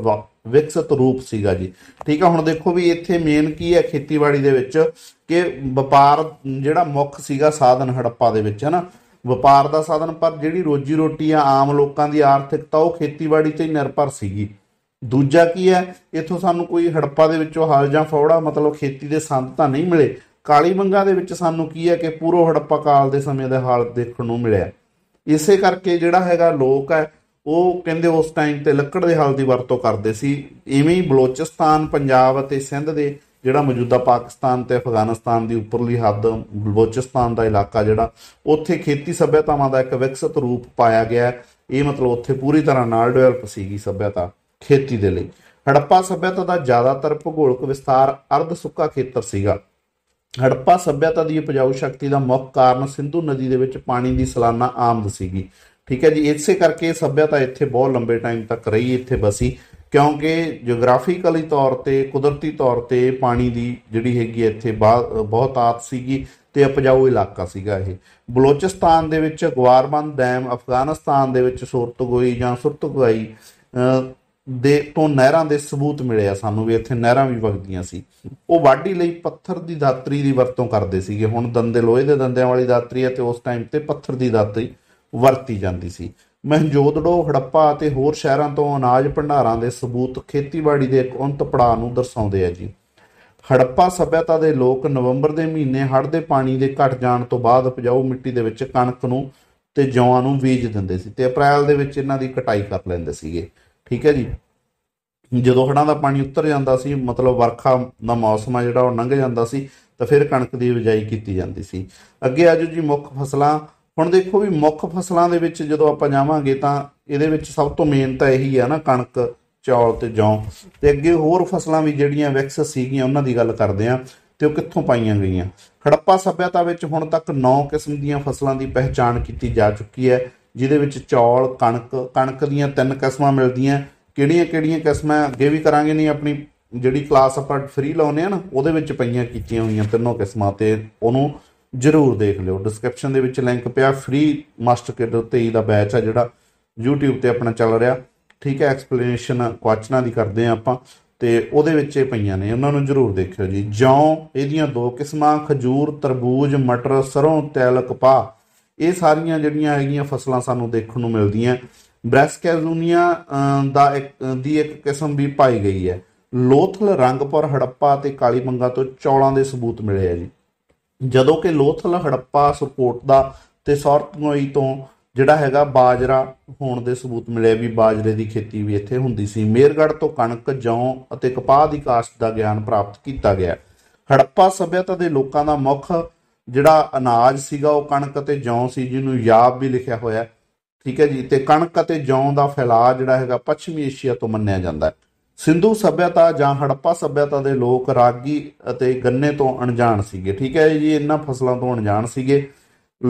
ਵਿਕਸਿਤ ਰੂਪ ਸੀਗਾ ਜੀ ਠੀਕ ਆ ਹੁਣ ਦੇਖੋ ਵੀ ਇੱਥੇ ਮੇਨ ਕੀ ਹੈ ਖੇਤੀਬਾੜੀ ਦੇ ਵਿੱਚ ਕਿ ਵਪਾਰ ਜਿਹੜਾ ਮੁੱਖ ਸੀਗਾ ਸਾਧਨ ਹੜੱਪਾ ਦੇ ਵਿੱਚ ਹਨਾ ਵਪਾਰ ਦਾ ਸਾਧਨ ਪਰ ਜਿਹੜੀ ਰੋਜੀ ਰੋਟੀ ਆ ਆਮ ਲੋਕਾਂ ਦੀ ਆਰਥਿਕਤਾ ਉਹ ਖੇਤੀਬਾੜੀ ਤੇ ਨਿਰਭਰ ਸੀਗੀ ਦੂਜਾ ਕੀ ਹੈ ਇੱਥੋਂ ਸਾਨੂੰ ਕੋਈ ਹੜੱਪਾ ਦੇ ਵਿੱਚੋਂ ਹਲ ਜਾਂ ਫੌੜਾ ਮਤਲਬ ਖੇਤੀ ਦੇ ਸੰਦ ਤਾਂ ਨਹੀਂ ਮਿਲੇ ਕਾਲੀ ਮੰਗਾ ਦੇ ਵਿੱਚ ਸਾਨੂੰ ਕੀ ਹੈ ਕਿ ਪੂਰੋ ਹੜੱਪਾ ਕਾਲ ਦੇ ਸਮੇਂ ਦਾ ਹਾਲ ਦੇਖਣ ਨੂੰ ਮਿਲਿਆ ਇਸੇ ਕਰਕੇ ਜਿਹੜਾ ਹੈਗਾ ਲੋਕ ਹੈ ਉਹ ਕਹਿੰਦੇ ਉਸ ਟਾਈਮ ਤੇ ਲੱਕੜ ਦੇ ਹਲ ਦੀ ਵਰਤੋਂ ਕਰਦੇ ਸੀ ਇਵੇਂ ਹੀ ਬਲੋਚਿਸਤਾਨ ਪੰਜਾਬ ਅਤੇ ਸਿੰਧ ਦੇ ਜਿਹੜਾ ਮੌਜੂਦਾ ਪਾਕਿਸਤਾਨ ਤੇ ਅਫਗਾਨਿਸਤਾਨ ਦੀ ਉੱਪਰਲੀ ਹੱਦ ਬਲੋਚਿਸਤਾਨ ਦਾ ਇਲਾਕਾ ਜਿਹੜਾ ਉੱਥੇ ਖੇਤੀ ਸਭਿਆਤਾਵਾਂ ਦਾ ਇੱਕ ਵਿਕਸਿਤ ਰੂਪ ਪਾਇਆ ਗਿਆ ਇਹ ਮਤਲਬ ਉੱਥੇ ਪੂਰੀ ਤਰ੍ਹਾਂ ਨਾਲ ਡਿਵੈਲਪ ਸੀਗੀ ਸਭਿਆਤਾ ਖੇਤੀ ਦੇ ਲਈ ਹੜੱਪਾ ਸਭਿਆਤਾ ਦਾ ਜ਼ਿਆਦਾਤਰ ਭੂਗੋਲਿਕ ਵਿਸਤਾਰ ਅਰਧ ਸੁੱਕਾ ਖੇਤਰ ਸੀਗਾ ਹੜੱਪਾ ਸਭਿਆਤਾ ਦੀ ਉਪਜਾਊ ਸ਼ਕਤੀ ਦਾ ਮੁੱਖ ਕਾਰਨ ਸਿੰਧੂ ਨਦੀ ਦੇ ਵਿੱਚ ਪਾਣੀ ਦੀ ਸਲਾਨਾ ਆਮਦ ਸੀਗੀ ਠੀਕ ਹੈ ਜੀ ਇਸੇ ਕਰਕੇ ਸਭਿਆਤਾ ਇੱਥੇ ਬਹੁਤ ਲੰਬੇ ਟਾਈਮ ਤੱਕ ਰਹੀ ਇੱਥੇ ਬਸੀ ਕਿਉਂਕਿ ਜੀਓਗ੍ਰਾਫੀਕਲੀ ਤੌਰ ਤੇ ਕੁਦਰਤੀ ਤੌਰ ਤੇ ਪਾਣੀ ਦੀ ਜਿਹੜੀ ਹੈਗੀ ਇੱਥੇ ਬਹੁਤ ਆਤ ਸੀਗੀ ਤੇ ਉਪਜਾਊ ਇਲਾਕਾ ਸੀਗਾ ਇਹ ਬਲੋਚਿਸਤਾਨ ਦੇ ਵਿੱਚ ਗਵਾਰਬੰਦ ਡੈਮ ਅਫਗਾਨਿਸਤਾਨ ਦੇ ਵਿੱਚ ਸੁਰਤਗੋਈ ਜਾਂ ਸੁਰਤਗੋਈ ਦੇ ਤੋਂ ਨਹਿਰਾਂ ਦੇ ਸਬੂਤ ਮਿਲੇ ਆ ਸਾਨੂੰ ਵੀ ਇੱਥੇ ਨਹਿਰਾਂ ਵੀ ਵਗਦੀਆਂ ਸੀ ਉਹ ਵਾਢੀ ਲਈ ਪੱਥਰ ਦੀ ਦਾਤਰੀ ਦੀ ਵਰਤੋਂ ਕਰਦੇ ਸੀਗੇ ਹੁਣ ਦੰਦੇ ਲੋਹੇ ਦੇ ਦੰਦਿਆਂ ਵਾਲੀ ਦਾਤਰੀ ਹੈ ਤੇ ਉਸ ਟਾਈਮ ਤੇ ਪੱਥਰ ਦੀ ਦਾਤਰੀ ਵਰਤੀ ਜਾਂਦੀ ਸੀ ਮਹਿੰਜੋਦੜੋ ਹੜੱਪਾ ਅਤੇ ਹੋਰ ਸ਼ਹਿਰਾਂ ਤੋਂ ਅਨਾਜ ਭੰਡਾਰਾਂ ਦੇ ਸਬੂਤ ਖੇਤੀਬਾੜੀ ਦੇ ਇੱਕ ਅੰਤ ਪੜਾਅ ਨੂੰ ਦਰਸਾਉਂਦੇ ਆ ਜੀ ਹੜੱਪਾ ਸਭਿਅਤਾ ਦੇ ਲੋਕ ਨਵੰਬਰ ਦੇ ਮਹੀਨੇ ਹੜ੍ਹ ਦੇ ਪਾਣੀ ਦੇ ਘਟ ਜਾਣ ਤੋਂ ਬਾਅਦ ਉਪਜਾਊ ਮਿੱਟੀ ਦੇ ਵਿੱਚ ਕਣਕ ਨੂੰ ਤੇ ਜੌਆਂ ਨੂੰ ਬੀਜ ਦਿੰਦੇ ਸੀ ਤੇ ਅਪ੍ਰੈਲ ਦੇ ਵਿੱਚ ਇਹਨਾਂ ਦੀ ਕਟਾਈ ਕਰ ਲੈਂਦੇ ਸੀਗੇ ਠੀਕ ਹੈ ਜੀ ਜਦੋਂ ਹੜਾਂ ਦਾ ਪਾਣੀ ਉੱਤਰ ਜਾਂਦਾ ਸੀ ਮਤਲਬ ਵਰਖਾ ਦਾ ਮੌਸਮ ਆ ਜਿਹੜਾ ਉਹ ਲੰਘ ਜਾਂਦਾ ਸੀ ਤਾਂ ਫਿਰ ਕਣਕ ਦੀ ਬਿਜਾਈ ਕੀਤੀ ਜਾਂਦੀ ਸੀ ਅੱਗੇ ਆਜੋ ਜੀ ਮੁੱਖ ਫਸਲਾਂ ਹੁਣ ਦੇਖੋ ਵੀ ਮੁੱਖ ਫਸਲਾਂ ਦੇ ਵਿੱਚ ਜਦੋਂ ਆਪਾਂ ਜਾਵਾਂਗੇ ਤਾਂ ਇਹਦੇ ਵਿੱਚ ਸਭ ਤੋਂ ਮੇਨ ਤਾਂ ਇਹੀ ਆ ਨਾ ਕਣਕ ਚੌਲ ਤੇ ਜੌਂ ਤੇ ਅੱਗੇ ਹੋਰ ਫਸਲਾਂ ਵੀ ਜਿਹੜੀਆਂ ਵਿਕਸ ਸੀਗੀਆਂ ਉਹਨਾਂ ਦੀ ਗੱਲ ਕਰਦੇ ਆ ਤੇ ਉਹ ਕਿੱਥੋਂ ਪਾਈਆਂ ਗਈਆਂ ਖੜੱਪਾ ਸੱਭਿਆਤਾ ਵਿੱਚ ਹੁਣ ਤੱਕ 9 ਕਿਸਮ ਦੀਆਂ ਫਸਲਾਂ ਦੀ ਪਹਿਚਾਣ ਕੀਤੀ ਜਾ ਚੁੱਕੀ ਹੈ ਜਿਹਦੇ ਵਿੱਚ ਚੌਲ ਕਣਕ ਕਣਕ ਦੀਆਂ ਤਿੰਨ ਕਿਸਮਾਂ ਮਿਲਦੀਆਂ ਕਿਹੜੀਆਂ-ਕਿਹੜੀਆਂ ਕਿਸਮਾਂ ਅੱਗੇ ਵੀ ਕਰਾਂਗੇ ਨਹੀਂ ਆਪਣੀ ਜਿਹੜੀ ਕਲਾਸ ਆਪਾਂ ਫ੍ਰੀ ਲਾਉਨੇ ਆ ਨਾ ਉਹਦੇ ਵਿੱਚ ਪਈਆਂ ਕੀਤੀਆਂ ਹੋਈਆਂ ਤਿੰਨੋਂ ਕਿਸਮਾਂ ਤੇ ਉਹਨੂੰ ਜਰੂਰ ਦੇਖ ਲਿਓ ਡਿਸਕ੍ਰਿਪਸ਼ਨ ਦੇ ਵਿੱਚ ਲਿੰਕ ਪਿਆ ਫ੍ਰੀ ਮਾਸਟਰ ਕਿਡ 23 ਦਾ ਬੈਚ ਆ ਜਿਹੜਾ YouTube ਤੇ ਆਪਣਾ ਚੱਲ ਰਿਹਾ ਠੀਕ ਹੈ ਐਕਸਪਲੇਨੇਸ਼ਨ ਕੁਐਸਚਨਾਂ ਦੀ ਕਰਦੇ ਆ ਆਪਾਂ ਤੇ ਉਹਦੇ ਵਿੱਚ ਇਹ ਪਈਆਂ ਨੇ ਉਹਨਾਂ ਨੂੰ ਜਰੂਰ ਦੇਖਿਓ ਜੀ ਜੌਂ ਇਹਦੀਆਂ ਦੋ ਕਿਸਮਾਂ ਖਜੂਰ ਤਰਬੂਜ ਮਟਰ ਸਰੋਂ ਤੇਲ ਕਪਾਹ ਇਹ ਸਾਰੀਆਂ ਜਿਹੜੀਆਂ ਹੈਗੀਆਂ ਫਸਲਾਂ ਸਾਨੂੰ ਦੇਖਣ ਨੂੰ ਮਿਲਦੀਆਂ ਬ੍ਰੈਸਕੈਲੂਨੀਆ ਦਾ ਇੱਕ ਦੀ ਇੱਕ ਕਿਸਮ ਵੀ ਪਾਈ ਗਈ ਹੈ ਲੋਥਲ ਰੰਗਪੁਰ ਹੜੱਪਾ ਤੇ ਕਾਲੀ ਮੰਗਾ ਤੋਂ ਚੌਲਾਂ ਦੇ ਸਬੂਤ ਮਿਲੇ ਆ ਜੀ ਜਦੋਂ ਕਿ ਲੋਥਲ ਹੜੱਪਾ ਸਪੋਰਟ ਦਾ ਤੇ ਸੌਰਤਨੋਈ ਤੋਂ ਜਿਹੜਾ ਹੈਗਾ ਬਾਜਰਾ ਹੋਣ ਦੇ ਸਬੂਤ ਮਿਲੇ ਵੀ ਬਾਜਰੇ ਦੀ ਖੇਤੀ ਵੀ ਇੱਥੇ ਹੁੰਦੀ ਸੀ ਮੇਰਗੜ ਤੋਂ ਕਣਕ ਜੌਂ ਅਤੇ ਕਪਾਹ ਦੀ ਕਾਸ਼ਤ ਦਾ ਗਿਆਨ ਪ੍ਰਾਪਤ ਕੀਤਾ ਗਿਆ ਹੜੱਪਾ ਸਭਿਅਤਾ ਦੇ ਲੋਕਾਂ ਦਾ ਮੁੱਖ ਜਿਹੜਾ ਅਨਾਜ ਸੀਗਾ ਉਹ ਕਣਕ ਅਤੇ ਜੌਂ ਸੀ ਜਿਹਨੂੰ ਯਾਬ ਵੀ ਲਿਖਿਆ ਹੋਇਆ ਠੀਕ ਹੈ ਜੀ ਤੇ ਕਣਕ ਅਤੇ ਜੌਂ ਦਾ ਫੈਲਾਅ ਜਿਹੜਾ ਹੈਗਾ ਪੱਛਮੀ ਏਸ਼ੀਆ ਤੋਂ ਮੰਨਿਆ ਜਾਂਦਾ ਹੈ ਸਿੰਧੂ ਸਭਿਅਤਾ ਜਾਂ ਹੜੱਪਾ ਸਭਿਅਤਾ ਦੇ ਲੋਕ ਰਾਗੀ ਅਤੇ ਗੰਨੇ ਤੋਂ ਅਣਜਾਣ ਸੀਗੇ ਠੀਕ ਹੈ ਜੀ ਇਹਨਾਂ ਫਸਲਾਂ ਤੋਂ ਅਣਜਾਣ ਸੀਗੇ